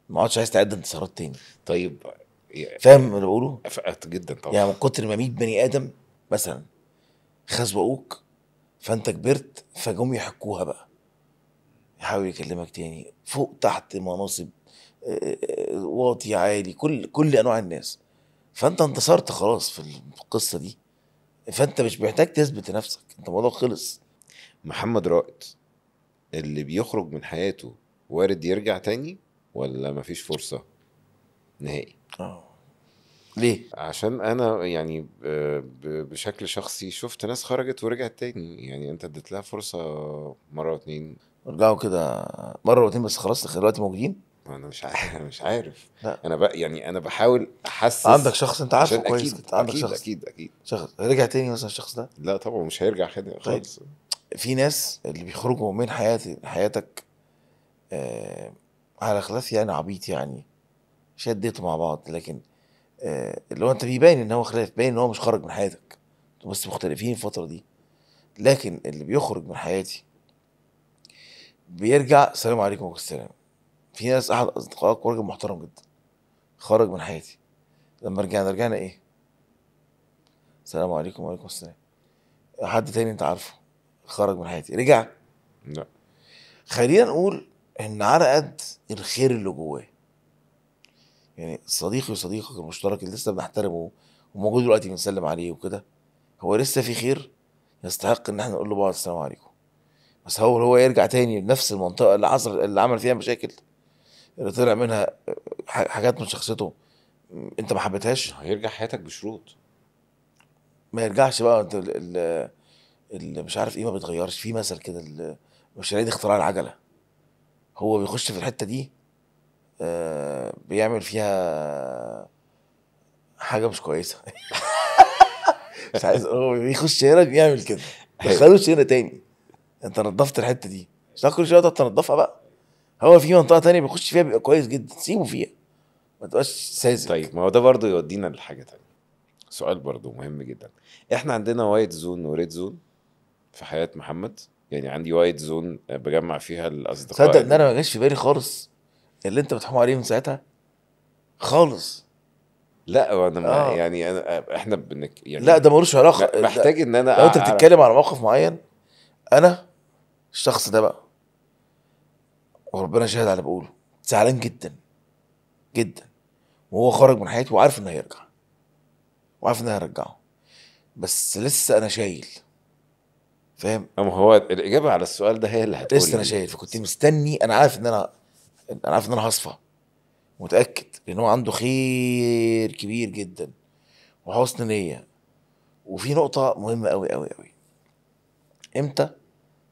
ما اقعدش عايز تعد انتصارات تاني طيب فاهم اللي بقوله؟ جدا طبعا يعني من كتر ما 100 بني ادم مثلا خزوقوك فانت كبرت فجم يحكوها بقى يحاول يكلمك تاني فوق تحت مناصب آه، آه، واطي عالي كل كل انواع الناس فانت انتصرت خلاص في القصه دي فانت مش محتاج تثبت لنفسك انت الموضوع خلص محمد رائد اللي بيخرج من حياته وارد يرجع تاني ولا مفيش فرصه نهائي اه ليه عشان انا يعني آه، بشكل شخصي شفت ناس خرجت ورجعت تاني يعني انت اديت لها فرصه مره واتنين رجعوا كده مره واتنين بس خلاص دلوقتي موجودين انا مش عارف مش عارف لا. انا بقى يعني انا بحاول احسس عندك شخص انت عارفه كويس أكيد عندك أكيد شخص اكيد اكيد شخص رجع تاني مثلا الشخص ده لا طبعا مش هيرجع طيب. خالص طيب. في ناس اللي بيخرجوا من حياتي حياتك آه على خلاف يعني عبيط يعني شديتوا مع بعض لكن آه اللي هو انت بيبين ان هو خلاف باين ان هو مش خرج من حياتك بس مختلفين الفتره دي لكن اللي بيخرج من حياتي بيرجع سلام عليكم وعليكم السلام في ناس احد اصدقائك راجل محترم جدا خرج من حياتي لما رجعنا رجعنا ايه السلام عليكم وعليكم السلام حد تاني انت عارفه خرج من حياتي رجع لا خلينا نقول ان على قد الخير اللي جواه يعني صديقي وصديقك المشترك اللي لسه بنحترمه وموجود دلوقتي بنسلم عليه وكده هو لسه في خير يستحق ان احنا نقول له بعض السلام عليكم بس هو هو يرجع تاني لنفس المنطقه اللي حصل اللي عمل فيها مشاكل اللي طلع منها حاجات من شخصيته انت ما حبيتهاش هيرجع حياتك بشروط ما يرجعش بقى انت اللي مش عارف ايه ما بيتغيرش في مثل كده مش هلاقي اختراع العجله هو بيخش في الحته دي آه، بيعمل فيها حاجه مش كويسه مش عايز هو بيخش هنا بيعمل كده ما هنا تاني انت نضفت الحته دي مش كل شويه تقعد تنضفها بقى هو في منطقه تانية بيخش فيها بيبقى كويس جدا سيبه فيها ما تبقاش ساذج طيب ما هو ده برضه يودينا لحاجه تانية سؤال برضه مهم جدا احنا عندنا وايت زون وريد زون في حياه محمد يعني عندي وايد آه، زون بجمع فيها الاصدقاء صدق ان انا ما جاش في بالي خالص اللي انت بتحكم عليه من ساعتها خالص لا انا آه. يعني انا آه، احنا بنك يعني لا ده ملوش علاقه محتاج ان انا لو انت بتتكلم على موقف معين انا الشخص ده بقى وربنا شاهد على اللي بقوله زعلان جدا جدا وهو خرج من حياتي وعارف انه هيرجع وعارف انه هيرجعه بس لسه انا شايل فاهم ما هو الاجابه على السؤال ده هي اللي هتقول لسه انا شايف كنت مستني انا عارف ان انا انا عارف ان انا هصفى متاكد لان هو عنده خير كبير جدا وحسن نيه وفي نقطه مهمه قوي قوي قوي امتى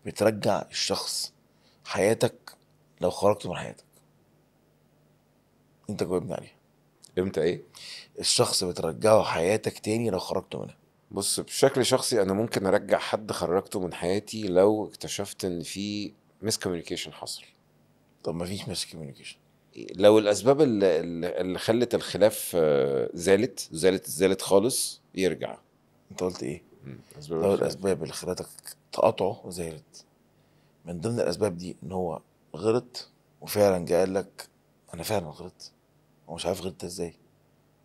بترجع الشخص حياتك لو خرجت من حياتك انت جاوبني عليها امتى ايه الشخص بترجعه حياتك تاني لو خرجت منها بص بشكل شخصي انا ممكن ارجع حد خرجته من حياتي لو اكتشفت ان في مس كوميونيكيشن حصل طب ما فيش مس كوميونيكيشن لو الاسباب اللي, اللي خلت الخلاف آه، زالت زالت زالت خالص يرجع انت قلت ايه أسباب لو الاسباب اللي خلتك تقاطعه زالت من ضمن الاسباب دي ان هو غلط وفعلا جاء قال لك انا فعلا غلطت ومش عارف غلطت ازاي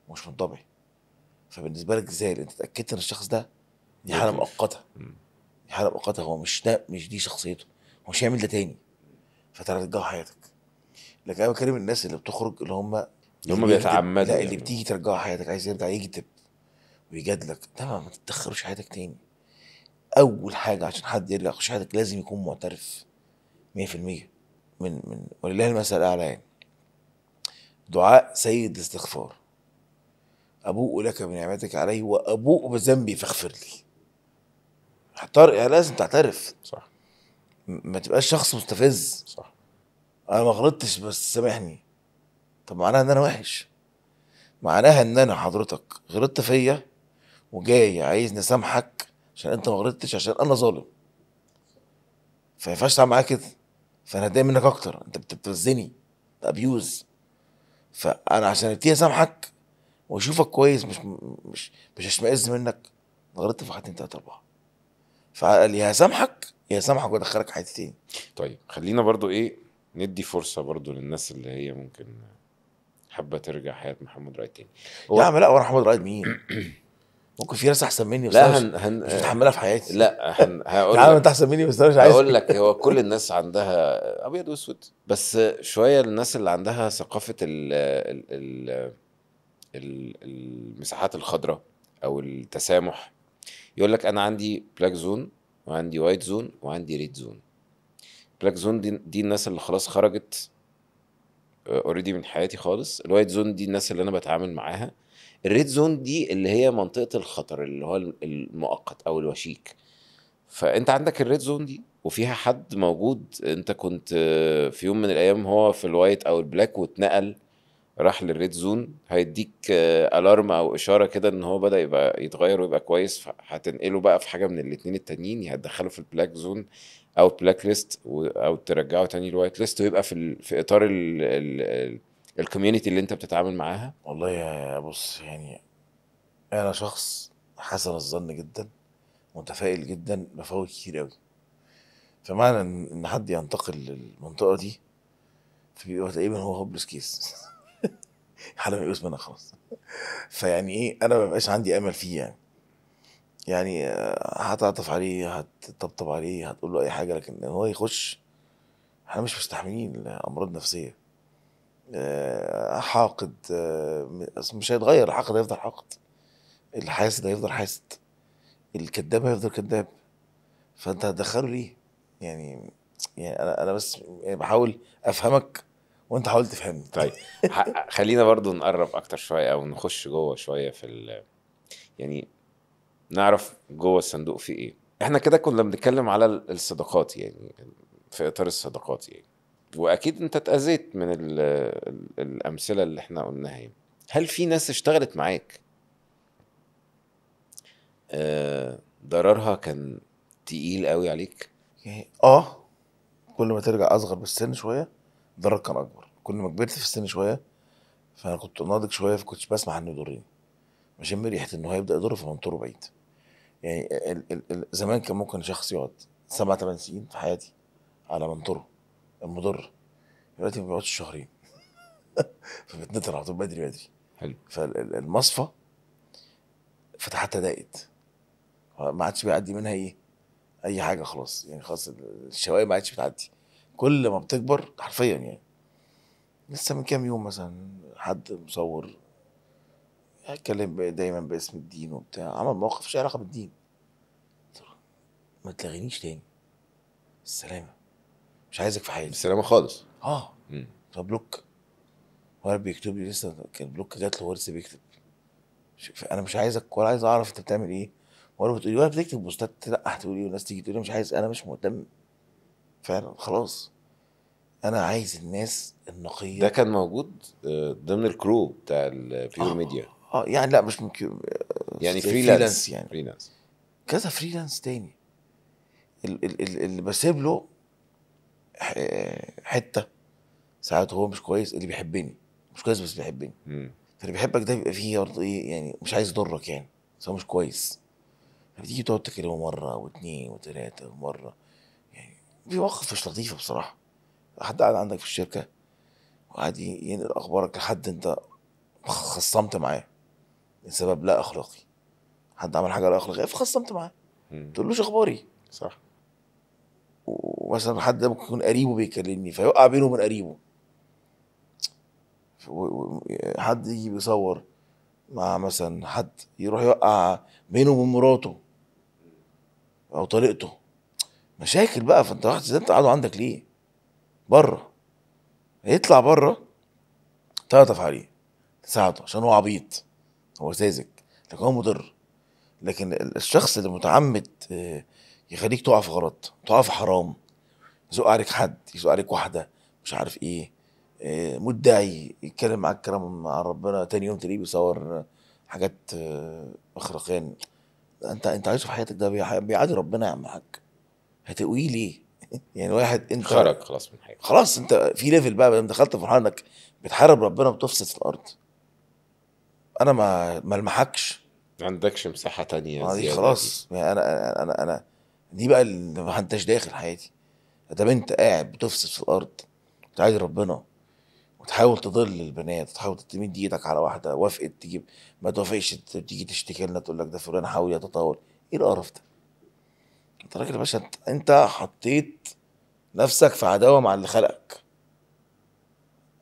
ومش من طبعي فبالنسبه لك ازاي انت اتاكدت ان الشخص ده دي حاله مؤقته دي حاله مؤقته هو مش ده مش دي شخصيته هو مش هيعمل ده تاني فترجعه حياتك لكن انا بكلم الناس اللي بتخرج اللي هم اللي هم بيتعمدوا لا يعني. اللي بتيجي ترجعه حياتك عايز يرجع يكتب ويجادلك ده ما تتدخلوش حياتك تاني اول حاجه عشان حد يرجع يخش حياتك لازم يكون معترف 100% من من ولله المثل الاعلى يعني دعاء سيد الاستغفار أبوء لك بنعمتك علي وأبوء بذنبي فاغفر لي يعني لازم تعترف صح ما تبقاش شخص مستفز صح انا ما غلطتش بس سامحني طب معناها ان انا وحش معناها ان انا حضرتك غلطت فيا وجاي عايزني أسامحك عشان انت ما غلطتش عشان انا ظالم فما ينفعش تعمل معايا كده فانا هتضايق منك اكتر انت بتبتزني ابيوز فانا عشان ابتدي اسامحك واشوفك كويس مش مش مش هشمئز منك غلطت في حاجتين تلاته اربعه فقال يا هسامحك يا سامحك وادخلك حياتي تاني طيب خلينا برضو ايه ندي فرصه برضو للناس اللي هي ممكن حابه ترجع حياه محمد رائد تاني يا عم لا ورا محمد رائد مين ممكن في ناس احسن مني بس لا هن هن مش في حياتي لا هن هقول لك انت احسن مني بس انا مش عايز هقول لك هو كل الناس عندها ابيض واسود بس شويه الناس اللي عندها ثقافه ال ال ال المساحات الخضراء او التسامح يقول لك انا عندي بلاك زون وعندي وايت زون وعندي ريد زون بلاك زون دي, دي الناس اللي خلاص خرجت اوريدي آه، من حياتي خالص الوايت زون دي الناس اللي انا بتعامل معاها الريد زون دي اللي هي منطقه الخطر اللي هو المؤقت او الوشيك فانت عندك الريد زون دي وفيها حد موجود انت كنت آه، في يوم من الايام هو في الوايت او البلاك واتنقل راح للريد زون هيديك آه، الارم او اشاره كده ان هو بدا يبقى يتغير ويبقى كويس هتنقله بقى في حاجه من الاثنين التانيين يا يعني هتدخله في البلاك زون او بلاك ليست او ترجعه تاني الوايت ليست ويبقى في في اطار الكوميونتي اللي انت بتتعامل معاها والله يا بص يعني انا شخص حسن الظن جدا متفائل جدا بفوت كتير قوي فمعنى ان حد ينتقل للمنطقه دي فبيبقى تقريبا هو هوبلس كيس حاله يقوس منها خلاص فيعني ايه انا ما بقاش عندي امل فيه يعني يعني آه، هتعطف عليه هتطبطب عليه هتقول له اي حاجه لكن هو يخش احنا مش مستحملين امراض نفسيه آه، حاقد آه، مش هيتغير الحاقد هيفضل حاقد الحاسد هيفضل حاسد الكذاب هيفضل كذاب فانت هتدخله ليه يعني يعني انا انا بس يعني بحاول افهمك وانت حاول تفهمني طيب خلينا برضو نقرب اكتر شويه او نخش جوه شويه في ال... يعني نعرف جوه الصندوق في ايه احنا كده كنا بنتكلم على الصداقات يعني في اطار الصداقات يعني واكيد انت اتاذيت من الـ الـ الامثله اللي احنا قلناها يعني هل في ناس اشتغلت معاك آه ضررها كان تقيل قوي عليك يعني اه كل ما ترجع اصغر بالسن شويه ضررك كان اكبر كل ما كبرت في السن شويه فانا كنت ناضج شويه فكنتش بسمع انه يضرني بشم ريحه انه هيبدا يضر فبنطره بعيد يعني ال ال ال زمان كان ممكن شخص يقعد سبع ثمان سنين في حياتي على منطره المضر دلوقتي ما بيقعدش شهرين فبتنطر على طول بدري بدري حلو فالمصفى فتحتها ضاقت ما عادش بيعدي منها ايه اي حاجه خلاص يعني خلاص الشوايه ما عادش بتعدي كل ما بتكبر حرفيا يعني لسه من كام يوم مثلا حد مصور اتكلم دايما باسم الدين وبتاع عمل موقف مش علاقه بالدين ما تلغينيش تاني السلامه مش عايزك في حياتي السلامه خالص اه فبلوك هو بيكتب لي لسه كان بلوك جات له ورث بيكتب انا مش عايزك ولا عايز اعرف انت بتعمل ايه ولا بتقولي ولا بتكتب بوستات تلقح تقول لي إيه، والناس تيجي تقول مش عايز انا مش مهتم فعلا خلاص انا عايز الناس النقيه ده كان موجود آه، ضمن الكرو بتاع البيور آه ميديا اه يعني لا مش من آه، يعني فريلانس يعني فريلانس كذا فريلانس تاني اللي بسيب له حته ساعات هو مش كويس اللي بيحبني مش كويس بس بيحبني فاللي بيحبك ده بيبقى فيه برضه ايه يعني مش عايز يضرك يعني بس هو مش كويس فبتيجي تقعد تكلمه مره واثنين وثلاثه ومره يعني في مواقف مش لطيفه بصراحه حد قاعد عندك في الشركه وقاعد ينقل اخبارك لحد انت خصمت معاه لسبب لا اخلاقي حد عمل حاجه لا اخلاقيه فخصمت معاه ما تقولوش اخباري صح ومثلا حد ممكن يكون قريبه بيكلمني فيوقع بينه وبين قريبه حد يجي بيصور مع مثلا حد يروح يوقع بينه وبين مراته او طريقته مشاكل بقى فانت رحت انت قاعده عندك ليه؟ بره هيطلع بره تعطف عليه تساعده عشان هو عبيط هو ساذج لكن هو مضر لكن الشخص اللي متعمد آه، يخليك تقع في غلط تقع في حرام يزق عليك حد يزق عليك واحده مش عارف ايه آه، مدعي يتكلم معاك كلام مع ربنا تاني يوم تلاقيه بيصور حاجات آه، اخلاقيا انت انت عايزه في حياتك ده بيعادي ربنا يا عم حاج هتقويه ليه؟ يعني واحد انت خرج خلاص من حياتك خلاص انت في ليفل بقى لما دخلت في مرحله انك بتحارب ربنا وبتفسد في الارض انا ما ما المحكش ما عندكش مساحه تانية دي خلاص يعني انا انا انا دي بقى اللي ما انتش داخل حياتي طب انت قاعد بتفسد في الارض بتعادي ربنا وتحاول تضل البنات وتحاول تمد ايدك على واحده وافقت تجيب ما توافقش تيجي تشتكي لنا تقول لك ده فلان حاول يتطاول ايه القرف ده؟ انت راجل يا باشا انت حطيت نفسك في عداوه مع اللي خلقك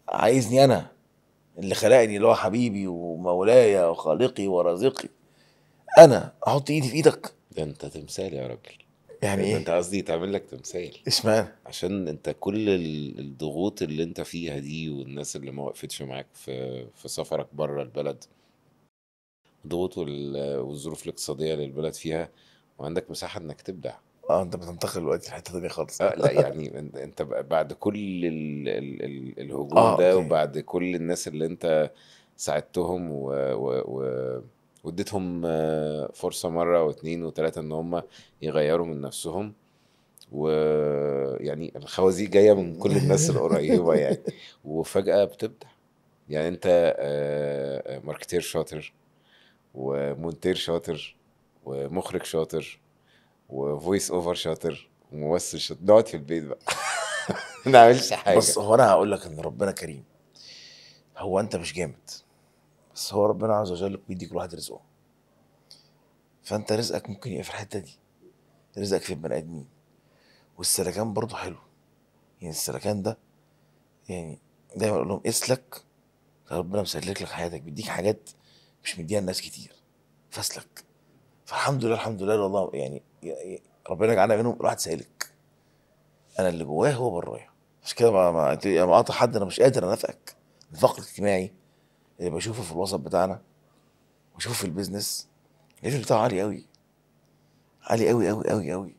عايزني انا اللي خلقني اللي هو حبيبي ومولاي وخالقي ورازقي انا احط ايدي في ايدك ده انت تمثال يا راجل يعني ايه انت قصدي تعمل لك تمثال اشمعنى عشان انت كل الضغوط اللي انت فيها دي والناس اللي ما وقفتش معاك في في سفرك بره البلد الضغوط والظروف الاقتصاديه اللي البلد فيها وعندك مساحه انك تبدع اه انت بتنتقل دلوقتي لحته ثانيه خالص آه لا يعني انت بعد كل الهجوم آه ده أوكي. وبعد كل الناس اللي انت ساعدتهم و, و, و واديتهم آه، فرصه مره واثنين وثلاثه ان هم يغيروا من نفسهم ويعني الخوازي جايه من كل الناس القريبه يعني وفجاه بتبدع يعني انت آه، آه، ماركتير شاطر ومونتير شاطر ومخرج شاطر وفويس اوفر شاطر وممثل شاطر نقعد في البيت بقى ما نعملش حاجه بص هو انا هقول لك ان ربنا كريم هو انت مش جامد بس هو ربنا عز وجل بيديك الواحد رزقه فانت رزقك ممكن يبقى في الحته دي رزقك في البني ادمين والسلكان برضه حلو يعني السلكان ده يعني دايما اقول لهم اسلك ربنا مسلك لك حياتك بيديك حاجات مش مديها لناس كتير فاسلك فالحمد لله الحمد لله والله يعني ربنا يجعلنا منهم الواحد سالك انا اللي جواه هو برايا مش كده ما ما انت يعني قاطع حد انا مش قادر انافقك الفقر الاجتماعي اللي بشوفه في الوسط بتاعنا بشوفه في البيزنس الليفل بتاعه عالي قوي عالي قوي قوي قوي قوي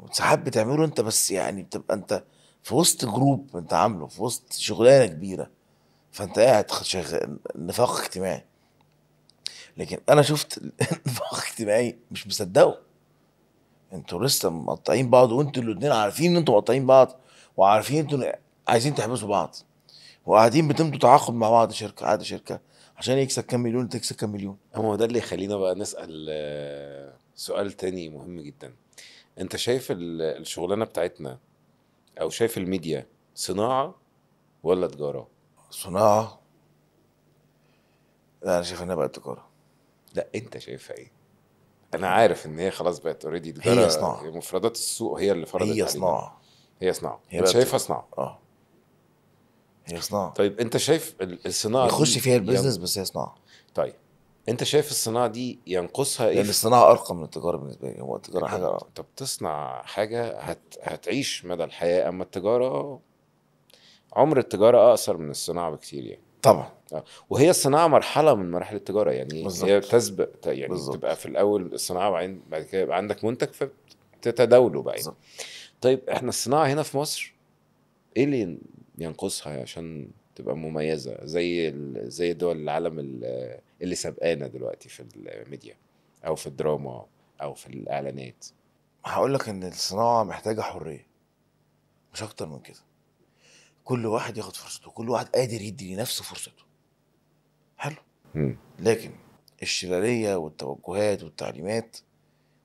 وساعات بتعمله انت بس يعني بتبقى انت في وسط جروب انت عامله في وسط شغلانه كبيره فانت قاعد شغال نفاق اجتماعي لكن انا شفت الفخ الاجتماعي مش مصدقه انتوا لسه مقطعين بعض وانتوا الاثنين عارفين ان انتوا مقطعين بعض وعارفين انتوا عايزين تحبسوا بعض وقاعدين بتمدوا تعاقد مع بعض شركه قاعده شركه عشان يكسب كام مليون تكسب كام مليون هو ده اللي يخلينا بقى نسال آه، سؤال تاني مهم جدا انت شايف الشغلانه بتاعتنا او شايف الميديا صناعه ولا تجاره صناعه لا انا شايف انها بقت تجاره لا انت شايفها ايه انا عارف ان هي خلاص بقت اوريدي هي صناعه مفردات السوق هي اللي فرضت هي صناعه هي صناعه انت شايفها صناعه اه هي صناعه طيب انت شايف الصناعه يخش فيها البيزنس بس هي صناعه طيب انت شايف الصناعه دي ينقصها ايه؟ لان الصناعه ارقى من التجاره بالنسبه لي هو التجاره حاجه ارقى انت بتصنع حاجه هت... هتعيش مدى الحياه اما التجاره عمر التجاره اقصر من الصناعه بكتير يعني طبعا وهي الصناعه مرحله من مراحل التجاره يعني بالزبط. هي تسبق يعني بالزبط. تبقى في الاول الصناعه وبعدين بعد كده يبقى عندك منتج فتتداوله بقى يعني. طيب احنا الصناعه هنا في مصر ايه اللي ينقصها عشان تبقى مميزه زي زي دول العالم اللي سابقانا دلوقتي في الميديا او في الدراما او في الاعلانات هقول لك ان الصناعه محتاجه حريه مش اكتر من كده كل واحد ياخد فرصته كل واحد قادر يدي لنفسه فرصته حلو لكن الشلاليه والتوجهات والتعليمات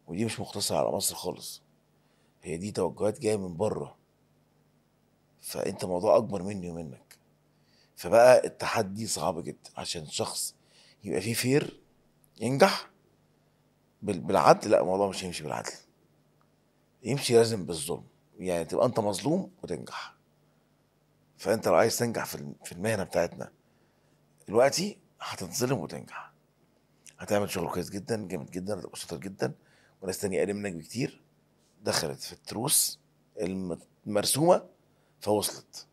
ودي مش مقتصره على مصر خالص هي دي توجهات جايه من بره فانت موضوع اكبر مني ومنك فبقى التحدي صعب جدا عشان شخص يبقى فيه فير ينجح بالعدل لا الموضوع مش هيمشي بالعدل يمشي لازم بالظلم يعني تبقى انت مظلوم وتنجح فانت لو عايز تنجح في المهنه بتاعتنا دلوقتي هتنظلم وتنجح هتعمل شغل كويس جدا جامد جدا هتبقى شاطر جدا وناس تانية اقل منك بكتير دخلت في التروس المرسومه فوصلت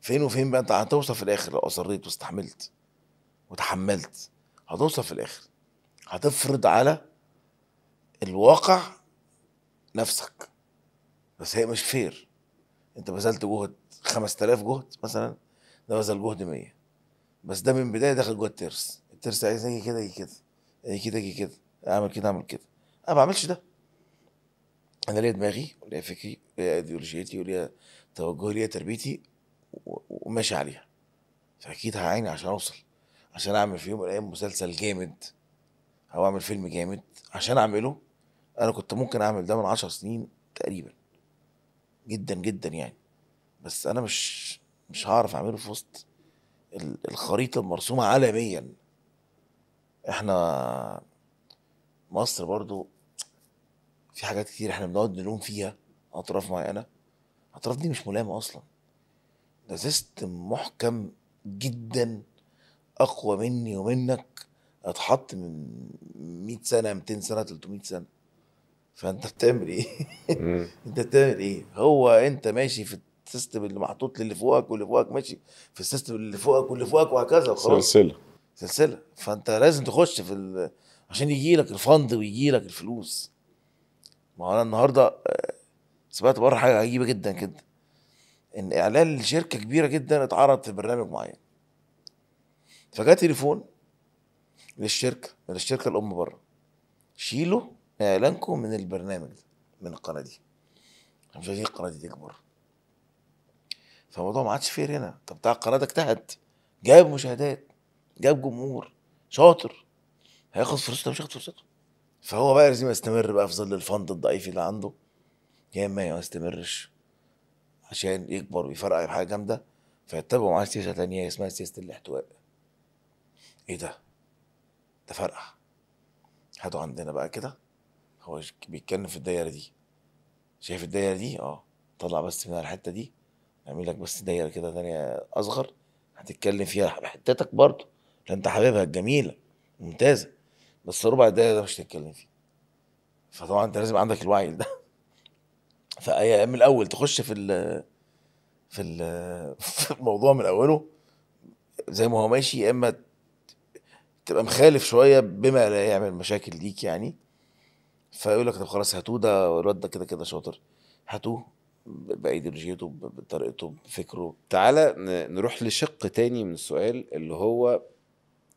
فين وفين بقى انت هتوصل في الاخر لو اصريت واستحملت وتحملت هتوصل في الاخر هتفرض على الواقع نفسك بس هي مش فير انت بذلت جهد 5000 جهد مثلا ده بذل جهد 100 بس ده من بدايه داخل جوه الترس الترس عايز اجي كده اجي كده اجي كده اجي كده اعمل كده اعمل كده انا ما بعملش ده انا ليا دماغي وليا فكري وليا ايديولوجيتي وليا توجهي وليا تربيتي وماشي عليها فاكيد هعاني عشان اوصل عشان اعمل في يوم من الايام مسلسل جامد او اعمل فيلم جامد عشان اعمله انا كنت ممكن اعمل ده من عشر سنين تقريبا جدا جدا يعني بس انا مش مش هعرف اعمله في وسط الخريطه المرسومه عالميا احنا مصر برضو في حاجات كتير احنا بنقعد نلوم فيها اطراف معينه الاطراف دي مش ملامه اصلا ده سيستم محكم جدا اقوى مني ومنك اتحط من 100 سنه 200 سنه 300 سنه فانت بتعمل ايه انت بتعمل ايه هو انت ماشي في السيستم اللي محطوط للي فوقك واللي فوقك ماشي في السيستم اللي فوقك واللي فوقك وهكذا وخلاص سلسله سلسله فانت لازم تخش في ال... عشان يجي لك الفند ويجي لك الفلوس ما انا النهارده آه، سمعت بره حاجه عجيبه جدا كده ان اعلان لشركه كبيره جدا اتعرض في برنامج معين فجاء تليفون للشركه من الشركه الام بره شيلوا اعلانكم من البرنامج ده من القناه دي مش عايزين القناه دي تكبر فالموضوع ما عادش فير هنا طب بتاع القناه ده اجتهد جاب مشاهدات جاب جمهور شاطر هياخد فرصته مش هياخد فرصته فهو بقى لازم يستمر بقى في ظل الفند الضعيف اللي عنده يا اما ما يستمرش عشان يكبر ويفرقع بحاجه جامده فيتبعوا معاه سياسه تانية اسمها سياسه الاحتواء ايه ده ده فرقع هاتوا عندنا بقى كده هو بيتكلم في الدايره دي شايف الدايره دي اه طلع بس من الحته دي اعمل لك بس دايره كده تانية اصغر هتتكلم فيها بحتتك برضه اللي انت حبيبها الجميله ممتازه بس ربع الدقيقه ده مش هتتكلم فيه فطبعا انت لازم عندك الوعي ده فاي من الاول تخش في ال في ال في الموضوع من اوله زي ما هو ماشي يا اما تبقى مخالف شويه بما لا يعمل مشاكل ليك يعني فيقول لك طب خلاص هاتوه ده الواد ده كده كده شاطر هاتوه بايديولوجيته بطريقته بفكره تعالى نروح لشق تاني من السؤال اللي هو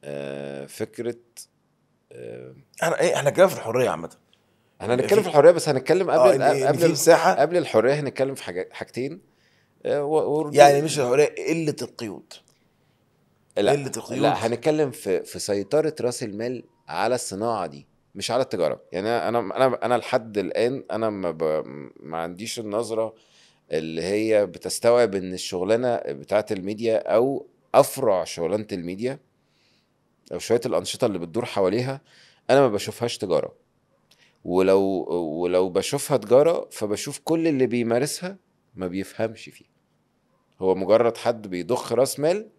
آه، فكره احنا آه، ايه احنا كده في الحريه عامه احنا هنتكلم في الحريه بس هنتكلم قبل آه قبل المساحه قبل الحريه هنتكلم في حاجتين آه، يعني مش الحريه قله القيود قله القيود لا هنتكلم في في سيطره راس المال على الصناعه دي مش على التجاره يعني انا انا انا لحد الان انا ما, ب... ما عنديش النظره اللي هي بتستوعب ان الشغلانه بتاعه الميديا او افرع شغلانه الميديا او شويه الانشطه اللي بتدور حواليها انا ما بشوفهاش تجاره ولو ولو بشوفها تجاره فبشوف كل اللي بيمارسها ما بيفهمش فيها هو مجرد حد بيضخ راس مال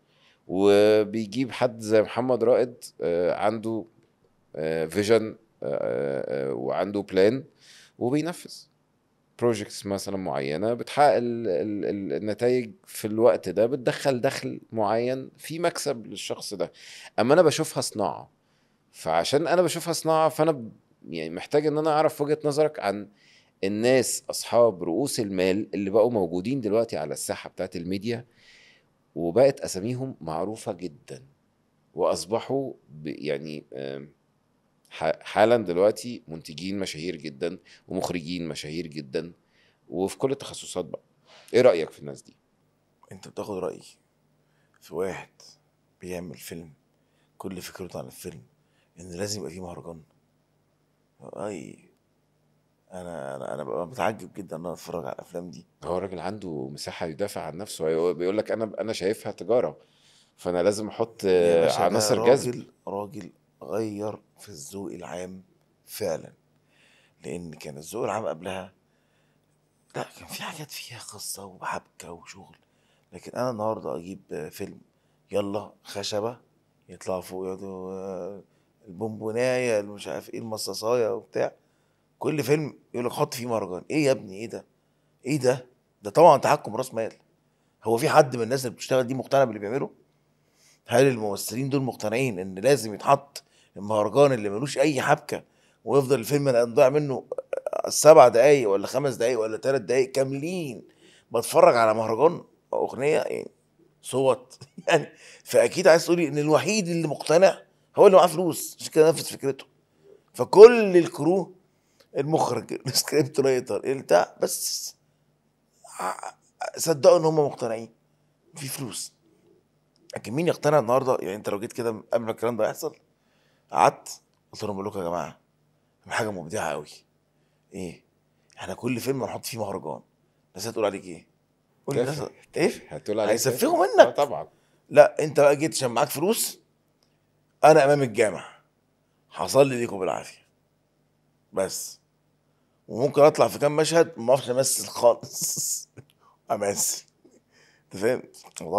وبيجيب حد زي محمد رائد آه، عنده فيجن آه، آه، آه، وعنده بلان وبينفذ بروجكتس مثلا معينه بتحقق النتائج في الوقت ده بتدخل دخل معين في مكسب للشخص ده اما انا بشوفها صناعه فعشان انا بشوفها صناعه فانا يعني محتاج ان انا اعرف وجهه نظرك عن الناس اصحاب رؤوس المال اللي بقوا موجودين دلوقتي على الساحه بتاعت الميديا وبقت اساميهم معروفه جدا واصبحوا يعني آه حالا دلوقتي منتجين مشاهير جدا ومخرجين مشاهير جدا وفي كل التخصصات بقى ايه رايك في الناس دي انت بتاخد رايي في واحد بيعمل فيلم كل فكرته عن الفيلم ان لازم يبقى فيه مهرجان اي انا انا انا ببقى متعجب جدا ان انا اتفرج على الافلام دي هو الراجل عنده مساحه يدافع عن نفسه بيقول لك انا انا شايفها تجاره فانا لازم احط عناصر جذب راجل راجل غير في الذوق العام فعلا لان كان الذوق العام قبلها لا كان في حاجات فيها قصه وحبكه وشغل لكن انا النهارده اجيب فيلم يلا خشبه يطلعوا فوق يقعدوا آه، البونبونايه مش عارف ايه المصاصايه وبتاع كل فيلم يقول لك حط فيه مهرجان ايه يا ابني ايه ده ايه ده ده طبعا تحكم راس مال هو في حد من الناس اللي بتشتغل دي مقتنع باللي بيعمله هل الممثلين دول مقتنعين ان لازم يتحط المهرجان اللي ملوش اي حبكه ويفضل الفيلم انا منه سبع دقايق ولا خمس دقايق ولا ثلاث دقايق كاملين بتفرج على مهرجان او اغنيه يعني صوت يعني فاكيد عايز تقولي ان الوحيد اللي مقتنع هو اللي معاه فلوس عشان كده نفذ فكرته فكل الكرو المخرج السكريبت رايتر البتاع بس صدقوا ان هم مقتنعين في فلوس لكن مين يقتنع النهارده يعني انت لو جيت كده قبل ما الكلام ده يحصل قعدت قلت لهم بقول لكم يا جماعه حاجه مبدعه قوي ايه احنا كل فيلم هنحط فيه مهرجان الناس هتقول عليك ايه قول الناس ايه هتقول عليك هيسفهوا منك آه، طبعا لا انت بقى جيت عشان معاك فلوس انا امام الجامع هصلي ليكم بالعافيه بس وممكن اطلع في كام مشهد ما اعرفش امثل خالص امثل انت فاهم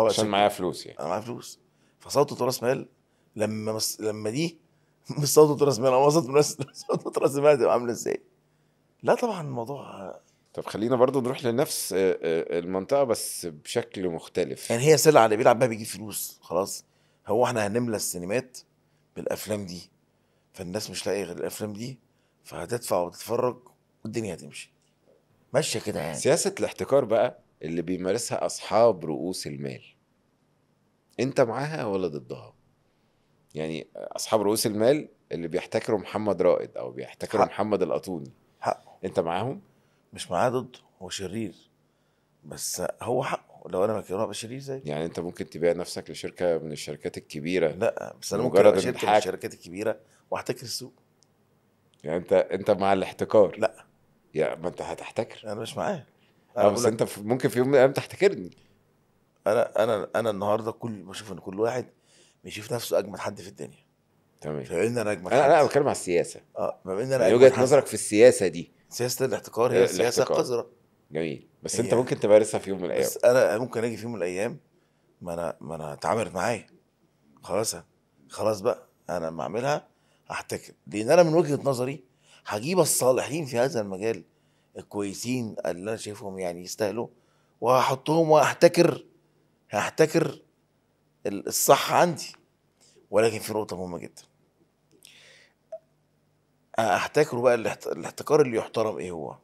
عشان معايا فلوس يعني انا معايا فلوس فصوت راس مال لما مس... لما دي مش صوته راس مال اما صوت صوته راس مال تبقى عامله ازاي لا طبعا الموضوع طب خلينا برضو نروح لنفس آه، آه، المنطقه بس بشكل مختلف يعني هي سلعه اللي بيلعب بيها بيجيب فلوس خلاص هو احنا هنملى السينمات بالافلام دي فالناس مش لاقيه غير الافلام دي فهتدفع وتتفرج والدنيا هتمشي ماشيه كده يعني سياسه الاحتكار بقى اللي بيمارسها اصحاب رؤوس المال انت معاها ولا ضدها يعني اصحاب رؤوس المال اللي بيحتكروا محمد رائد او بيحتكروا حق. محمد الاطوني حقه انت معاهم مش معاه ضده هو شرير بس هو حقه لو انا مكانه ابقى شرير زي يعني انت ممكن تبيع نفسك لشركه من الشركات الكبيره لا بس انا ممكن ابقى شركه من الشركات الكبيره واحتكر السوق يعني انت انت مع الاحتكار لا يا ما انت هتحتكر انا مش معاه اه بس انت ممكن في يوم من الايام تحتكرني انا انا انا النهارده كل بشوف ان كل واحد بيشوف نفسه اجمد حد في الدنيا تمام فبما ان انا اجمد حد انا بتكلم على السياسه اه بما ان انا يعني وجهه نظرك في السياسه دي سياسه الاحتكار هي سياسه قذره جميل بس هي. انت ممكن تمارسها في يوم من الايام بس انا ممكن اجي في يوم من الايام ما انا ما انا اتعاملت معايا خلاص خلاص بقى انا لما اعملها احتكر لان انا من وجهه نظري هجيب الصالحين في هذا المجال الكويسين اللي انا شايفهم يعني يستاهلوا وهحطهم واحتكر هحتكر الصح عندي ولكن في نقطه مهمه جدا احتكره بقى الاحتكار اللي يحترم ايه هو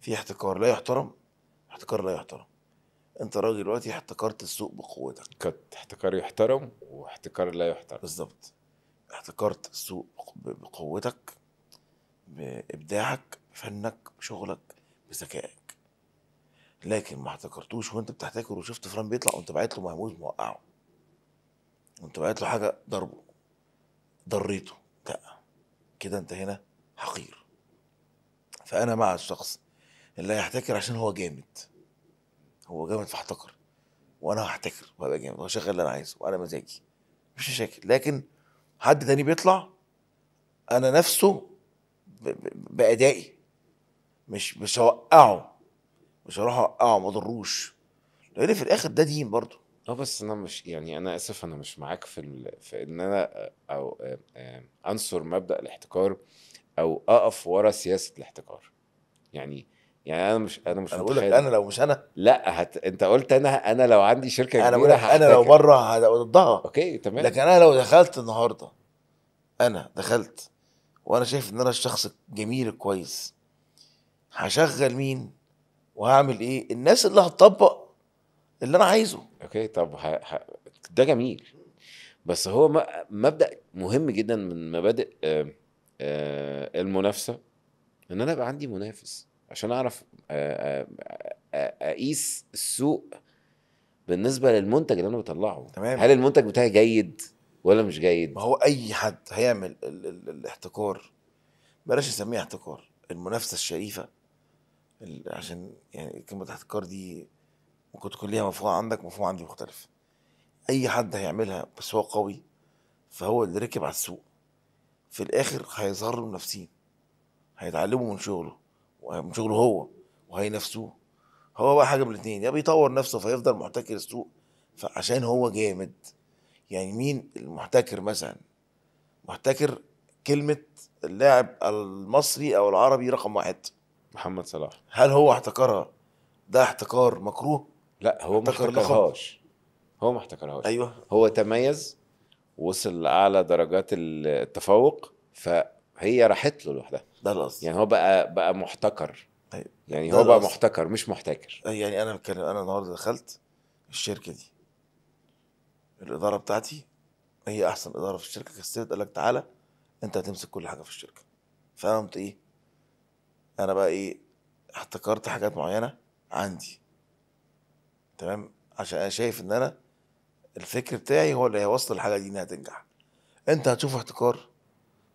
في احتكار لا يحترم احتكار لا يحترم انت راجل دلوقتي احتكرت السوق بقوتك كنت احتكار يحترم واحتكار لا يحترم بالظبط احتكرت السوق بقوتك بابداعك بفنك بشغلك بذكائك لكن ما احتكرتوش وانت بتحتكر وشفت فران بيطلع وانت باعت له مهموز موقعه وانت بعت له حاجه ضربه ضريته لا كده انت هنا حقير فانا مع الشخص اللي هيحتكر عشان هو جامد هو جامد فاحتكر وانا هحتكر وهبقى جامد وهشغل اللي انا عايزه وعلى مزاجي مش مشاكل لكن حد تاني بيطلع انا نفسه بادائي مش مش هوقعه مش هروح اوقعه ما اضروش لان في الاخر ده دين برضه اه بس انا مش يعني انا اسف انا مش معاك في, ال... في ان انا او آه، انصر مبدا الاحتكار او اقف ورا سياسه الاحتكار يعني يعني انا مش انا مش انا بقول لك انا لو مش انا لا هت... انت قلت انا انا لو عندي شركه انا بقول انا لو بره ضدها اوكي تمام لكن انا لو دخلت النهارده انا دخلت وانا شايف ان انا الشخص الجميل الكويس هشغل مين وهعمل ايه الناس اللي هتطبق اللي انا عايزه اوكي طب ه... ه... ده جميل بس هو م... مبدا مهم جدا من مبادئ آ... آ... آه، المنافسه ان انا ابقى عندي منافس عشان اعرف آ... آه، آه، اقيس السوق بالنسبه للمنتج اللي انا بطلعه تمام. هل المنتج بتاعي جيد ولا مش جيد ما هو اي حد هيعمل ال... ال... الاحتكار بلاش نسميها احتكار المنافسه الشريفه عشان يعني كلمه احتكار دي ممكن تكون ليها مفهوم عندك مفهوم عندي مختلف اي حد هيعملها بس هو قوي فهو اللي ركب على السوق في الاخر هيظهر له منافسين هيتعلموا من شغله من شغله هو وهينافسوه هو بقى حاجه من الاثنين يا بيطور نفسه فيفضل محتكر السوق فعشان هو جامد يعني مين المحتكر مثلا محتكر كلمه اللاعب المصري او العربي رقم واحد محمد صلاح هل هو احتكرها ده احتكار مكروه لا هو ما احتكرهاش هو ما احتكرهاش ايوه هو تميز وصل لاعلى درجات التفوق فهي راحت له لوحدها ده القصد يعني هو بقى بقى محتكر أيوة. يعني هو بقى محتكر مش محتكر يعني انا بتكلم انا النهارده دخلت الشركه دي الاداره بتاعتي هي احسن اداره في الشركه كسبت قال لك تعالى انت هتمسك كل حاجه في الشركه فانا قمت ايه انا بقى ايه احتكرت حاجات معينه عندي تمام عشان انا شايف ان انا الفكر بتاعي هو اللي هيوصل الحاجه دي انها تنجح انت هتشوف احتكار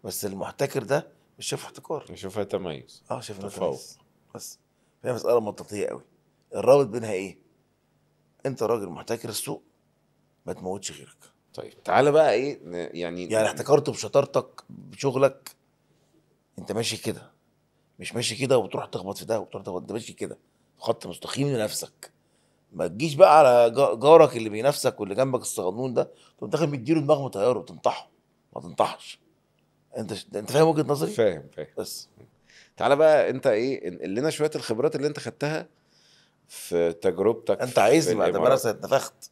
بس المحتكر ده مش شايف احتكار مش شايفها تميز اه شايفها تميز بس فهي مساله منطقيه قوي الرابط بينها ايه انت راجل محتكر السوق ما تموتش غيرك طيب تعالى بقى ايه يعني يعني احتكرته بشطارتك بشغلك انت ماشي كده مش ماشي كده وبتروح تخبط في ده وبتروح تخبط ده ماشي كده خط مستقيم لنفسك ما تجيش بقى على جارك اللي بينافسك واللي جنبك الصغنون ده تقوم داخل مديله دماغه وتغيره وتنطحه ما تنطحش انت ش... انت فاهم وجهه نظري؟ فاهم فاهم بس تعالى بقى انت ايه اللي لنا شويه الخبرات اللي انت خدتها في تجربتك انت عايزني بعد ما انا اتنفخت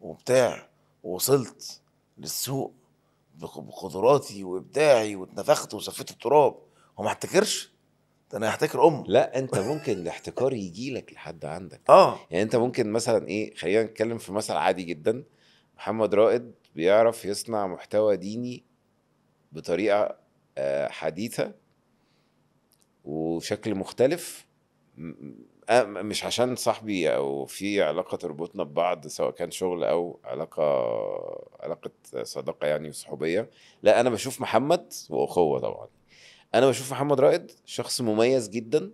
وبتاع ووصلت للسوق بقدراتي وابداعي واتنفخت وصفيت التراب هو ما احتكرش ده انا هحتكر امه لا انت ممكن الاحتكار يجي لك لحد عندك اه يعني انت ممكن مثلا ايه خلينا نتكلم في مثل عادي جدا محمد رائد بيعرف يصنع محتوى ديني بطريقه آه، حديثه وشكل مختلف آه، مش عشان صاحبي او في علاقه تربطنا ببعض سواء كان شغل او علاقه علاقه صداقه يعني وصحوبيه لا انا بشوف محمد واخوه طبعا انا بشوف محمد رائد شخص مميز جدا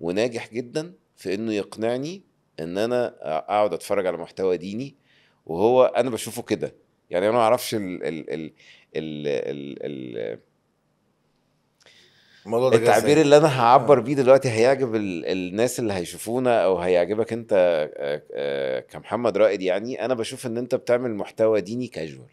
وناجح جدا في انه يقنعني ان انا اقعد اتفرج على محتوى ديني وهو انا بشوفه كده يعني انا ما اعرفش ال ال ال ال ال, ال التعبير اللي انا هعبر آه. بيه دلوقتي هيعجب ال الناس اللي هيشوفونا او هيعجبك انت آه، آه، كمحمد رائد يعني انا بشوف ان انت بتعمل محتوى ديني كاجوال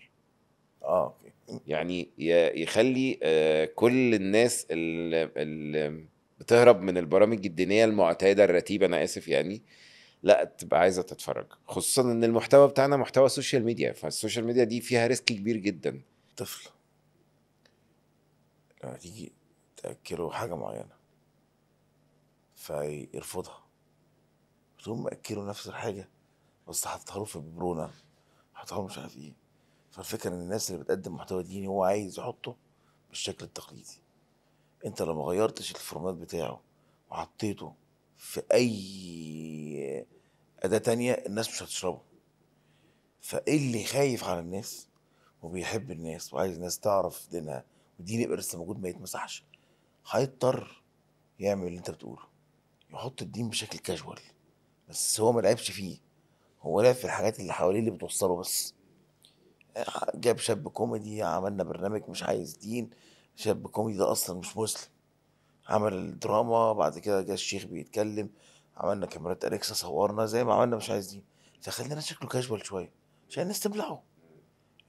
اه اوكي يعني يخلي آه، كل الناس اللي بتهرب من البرامج الدينيه المعتاده الرتيبه انا اسف يعني لا تبقى عايزه تتفرج خصوصا ان المحتوى بتاعنا محتوى سوشيال ميديا فالسوشيال ميديا دي فيها ريسك كبير جدا طفل لما تيجي تاكله حاجه معينه فيرفضها بتقوم ماكله نفس الحاجه بس حاططها له في ببرونه حاططها له مش عارف ايه فالفكره ان الناس اللي بتقدم محتوى ديني هو عايز يحطه بالشكل التقليدي انت لو ما غيرتش الفورمات بتاعه وحطيته في اي اداه تانية الناس مش هتشربه فايه اللي خايف على الناس وبيحب الناس وعايز الناس تعرف دينها ودين يبقى لسه موجود ما يتمسحش هيضطر يعمل اللي انت بتقوله يحط الدين بشكل كاجوال بس هو ما لعبش فيه هو لعب في الحاجات اللي حواليه اللي بتوصله بس جاب شاب كوميدي عملنا برنامج مش عايز دين شاب كوميدي ده اصلا مش مسلم عمل دراما بعد كده جه الشيخ بيتكلم عملنا كاميرات اليكسا صورنا زي ما عملنا مش عايز دين فخلينا شكله كاجوال شويه عشان الناس تبلعه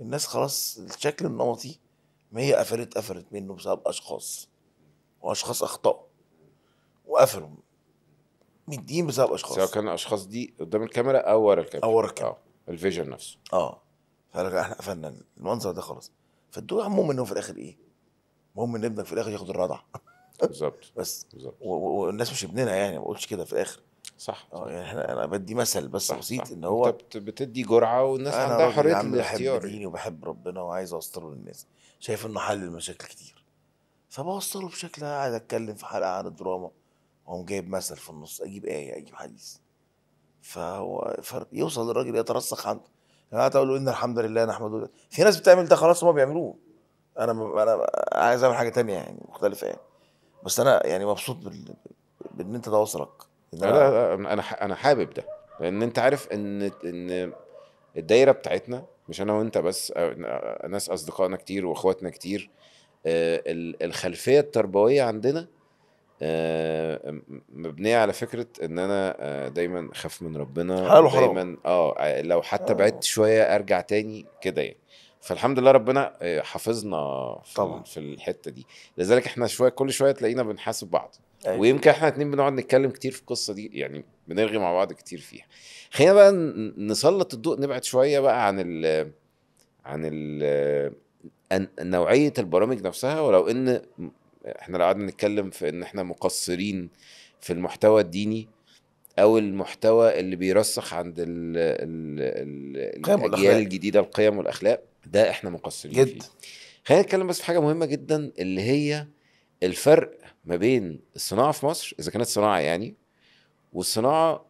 الناس خلاص الشكل النمطي ما هي قفلت قفلت منه بسبب اشخاص واشخاص اخطاوا وقفلوا مدين بسبب اشخاص سواء كان الاشخاص دي قدام الكاميرا او ورا الكاميرا او ورا الكاميرا آه، الفيجن نفسه اه فاحنا قفلنا المنظر ده خلاص فالدور المهم ان هو في الاخر ايه؟ المهم ان ابنك في الاخر ياخد الرضع بالظبط بس بالظبط والناس مش ابننا يعني ما بقولش كده في الاخر صح, اه يعني احنا انا بدي مثل بس بسيط ان هو انت بتدي جرعه والناس عندها حريه الاختيار انا بحب ديني وبحب ربنا وعايز اوصله للناس شايف انه حل المشاكل كتير فبوصله بشكل قاعد اتكلم في حلقه عن الدراما واقوم جايب مثل في النص اجيب ايه اجيب حديث فهو يوصل للراجل يترسخ عنده انا قعدت اقول ان الحمد لله نحمده في ناس بتعمل ده خلاص هم بيعملوه انا انا عايز اعمل حاجه تانية يعني مختلفه يعني بس انا يعني مبسوط بال... بان انت ده وصلك إن أنا... لا, لا انا انا حابب ده لان انت عارف ان ان الدايره بتاعتنا مش انا وانت بس ناس اصدقائنا كتير واخواتنا كتير آه، الخلفيه التربويه عندنا آه، مبنيه على فكره ان انا آه، دايما اخاف من ربنا حلو حلو. دايما اه لو حتى بعدت آه. شويه ارجع تاني كده يعني فالحمد لله ربنا حافظنا في, طبعا. في الحته دي لذلك احنا شويه كل شويه تلاقينا بنحاسب بعض أيوة. ويمكن احنا اتنين بنقعد نتكلم كتير في القصه دي يعني بنرغي مع بعض كتير فيها خلينا بقى نسلط الضوء نبعد شويه بقى عن الـ عن الـ نوعيه البرامج نفسها ولو ان احنا لو قعدنا نتكلم في ان احنا مقصرين في المحتوى الديني او المحتوى اللي بيرسخ عند ال الاجيال الجديده القيم والاخلاق ده احنا مقصرين جد. فيه خلينا نتكلم بس في حاجه مهمه جدا اللي هي الفرق ما بين الصناعه في مصر اذا كانت صناعه يعني والصناعه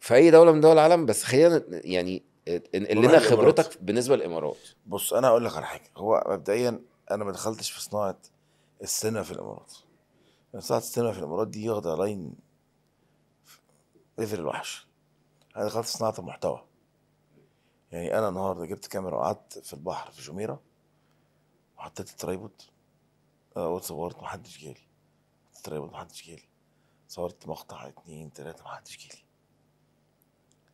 في اي دوله من دول العالم بس خلينا يعني اللي لنا إيه، خبرتك بالنسبه للامارات بص انا اقول لك على حاجه هو مبدئيا انا ما دخلتش في صناعه السينما في الامارات يعني ساعه السينما في الامارات دي واخده لاين قدر الوحش انا دخلت صناعه المحتوى يعني انا النهارده جبت كاميرا وقعدت في البحر في جميره وحطيت الترايبود آه، وصورت محدش جالي الترايبود محدش جالي صورت مقطع اتنين تلاته محدش جالي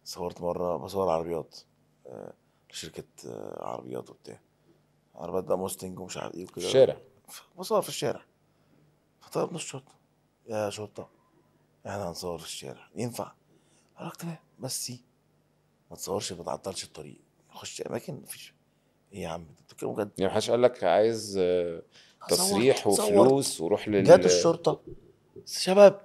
صورت مره بصور عربيات آه، شركه آه، عربيات وبتاع عربيات بقى موستنج ومش عارف ايه وكده الشارع مصور في الشارع فطلبنا الشرطه يا شرطه احنا هنصور في الشارع ينفع؟ قال لك تمام بس ما تصورش ما تعطلش الطريق خش اماكن مفيش ايه يا عم انت بتتكلم بجد يعني محدش قال لك عايز آه، تصريح وفلوس وروح لل جت الشرطه شباب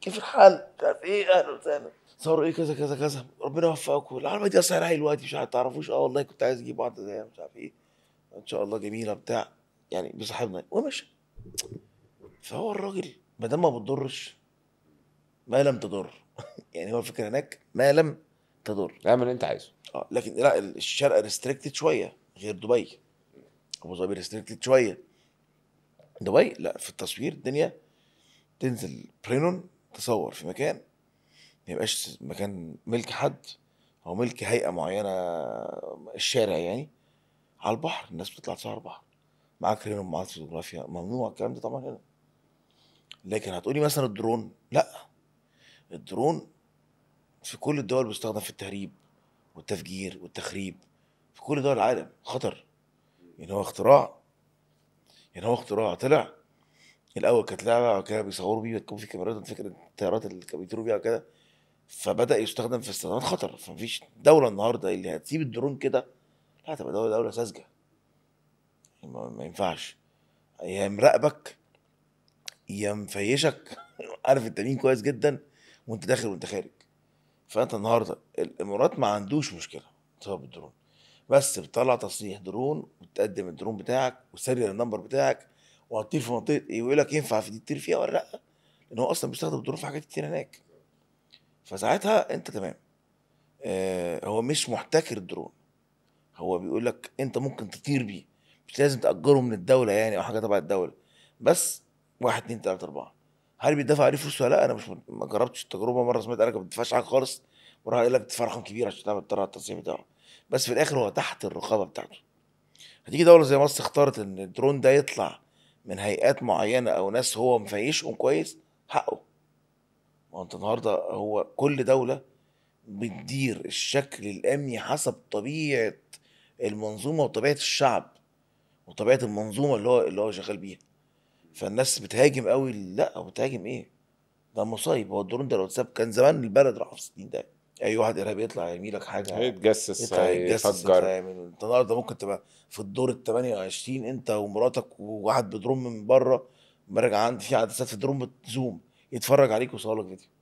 كيف الحال؟ عارف ايه اهلا وسهلا صوروا ايه كذا كذا كذا ربنا يوفقكم العربيه دي اصلا رايحه دلوقتي مش هتعرفوش اه والله كنت عايز اجيب واحده زيها مش عارف ايه ان شاء الله جميله بتاع يعني بصاحبنا ومشى فهو الراجل ما دام ما بتضرش ما لم تضر يعني هو الفكره هناك ما لم تضر اعمل اللي انت عايزه اه لكن لا الشرق ريستريكتد شويه غير دبي ابو ظبي ريستريكتد شويه دبي لا في التصوير الدنيا تنزل برينون تصور في مكان ما يبقاش مكان ملك حد او ملك هيئه معينه الشارع يعني على البحر الناس بتطلع تصور البحر معاك هنا ومعاك فوتوغرافيا ممنوع الكلام ده طبعا هنا لكن هتقولي مثلا الدرون لا الدرون في كل الدول بيستخدم في التهريب والتفجير والتخريب في كل دول العالم خطر يعني هو اختراع يعني هو اختراع طلع الاول كانت لعبه كده بيصوروا بيه بتكون في كاميرات فكره الطيارات اللي كانوا بيطيروا بيها وكده فبدا يستخدم في استخدامات خطر فمفيش دوله النهارده اللي هتسيب الدرون كده لا هتبقى دوله دوله ساذجه ما ينفعش يا مراقبك يا مفيشك عارف التمرين كويس جدا وانت داخل وانت خارج فانت النهارده الامارات ما عندوش مشكله بسبب الدرون بس بتطلع تصريح درون وتقدم الدرون بتاعك وسريال النمبر بتاعك وهتطير في منطقه ايه ويقول لك ينفع في دي تطير فيها ولا لا لان هو اصلا بيستخدم الدرون في حاجات كتير هناك فساعتها انت تمام آه هو مش محتكر الدرون هو بيقول لك انت ممكن تطير بيه مش لازم تاجره من الدوله يعني او حاجه تبع الدوله بس واحد اتنين تلاته اربعه هل بيدفع عليه فلوس ولا لا انا مش ما جربتش التجربه مره سمعت قالك ما بتدفعش حاجه خالص وراح قال لك بتدفع رقم كبير عشان تعمل ترى التنظيم بتاعه بس في الاخر هو تحت الرقابه بتاعته هتيجي دوله زي مصر اختارت ان الدرون ده يطلع من هيئات معينه او ناس هو مفيشهم كويس حقه ما انت النهارده هو كل دوله بتدير الشكل الامني حسب طبيعه المنظومه وطبيعه الشعب وطبيعه المنظومه اللي هو اللي هو شغال بيها فالناس بتهاجم قوي لا بتهاجم ايه ده مصايب هو الدرون ده لو اتساب كان زمان البلد راح في 60 ده اي واحد ارهابي يطلع يرمي لك حاجه هيتجسس هيتفجر انت النهارده ممكن تبقى في الدور ال 28 انت ومراتك وواحد بدرون من بره راجع عندي في عدسات في درون بتزوم يتفرج عليك ويصور لك فيديو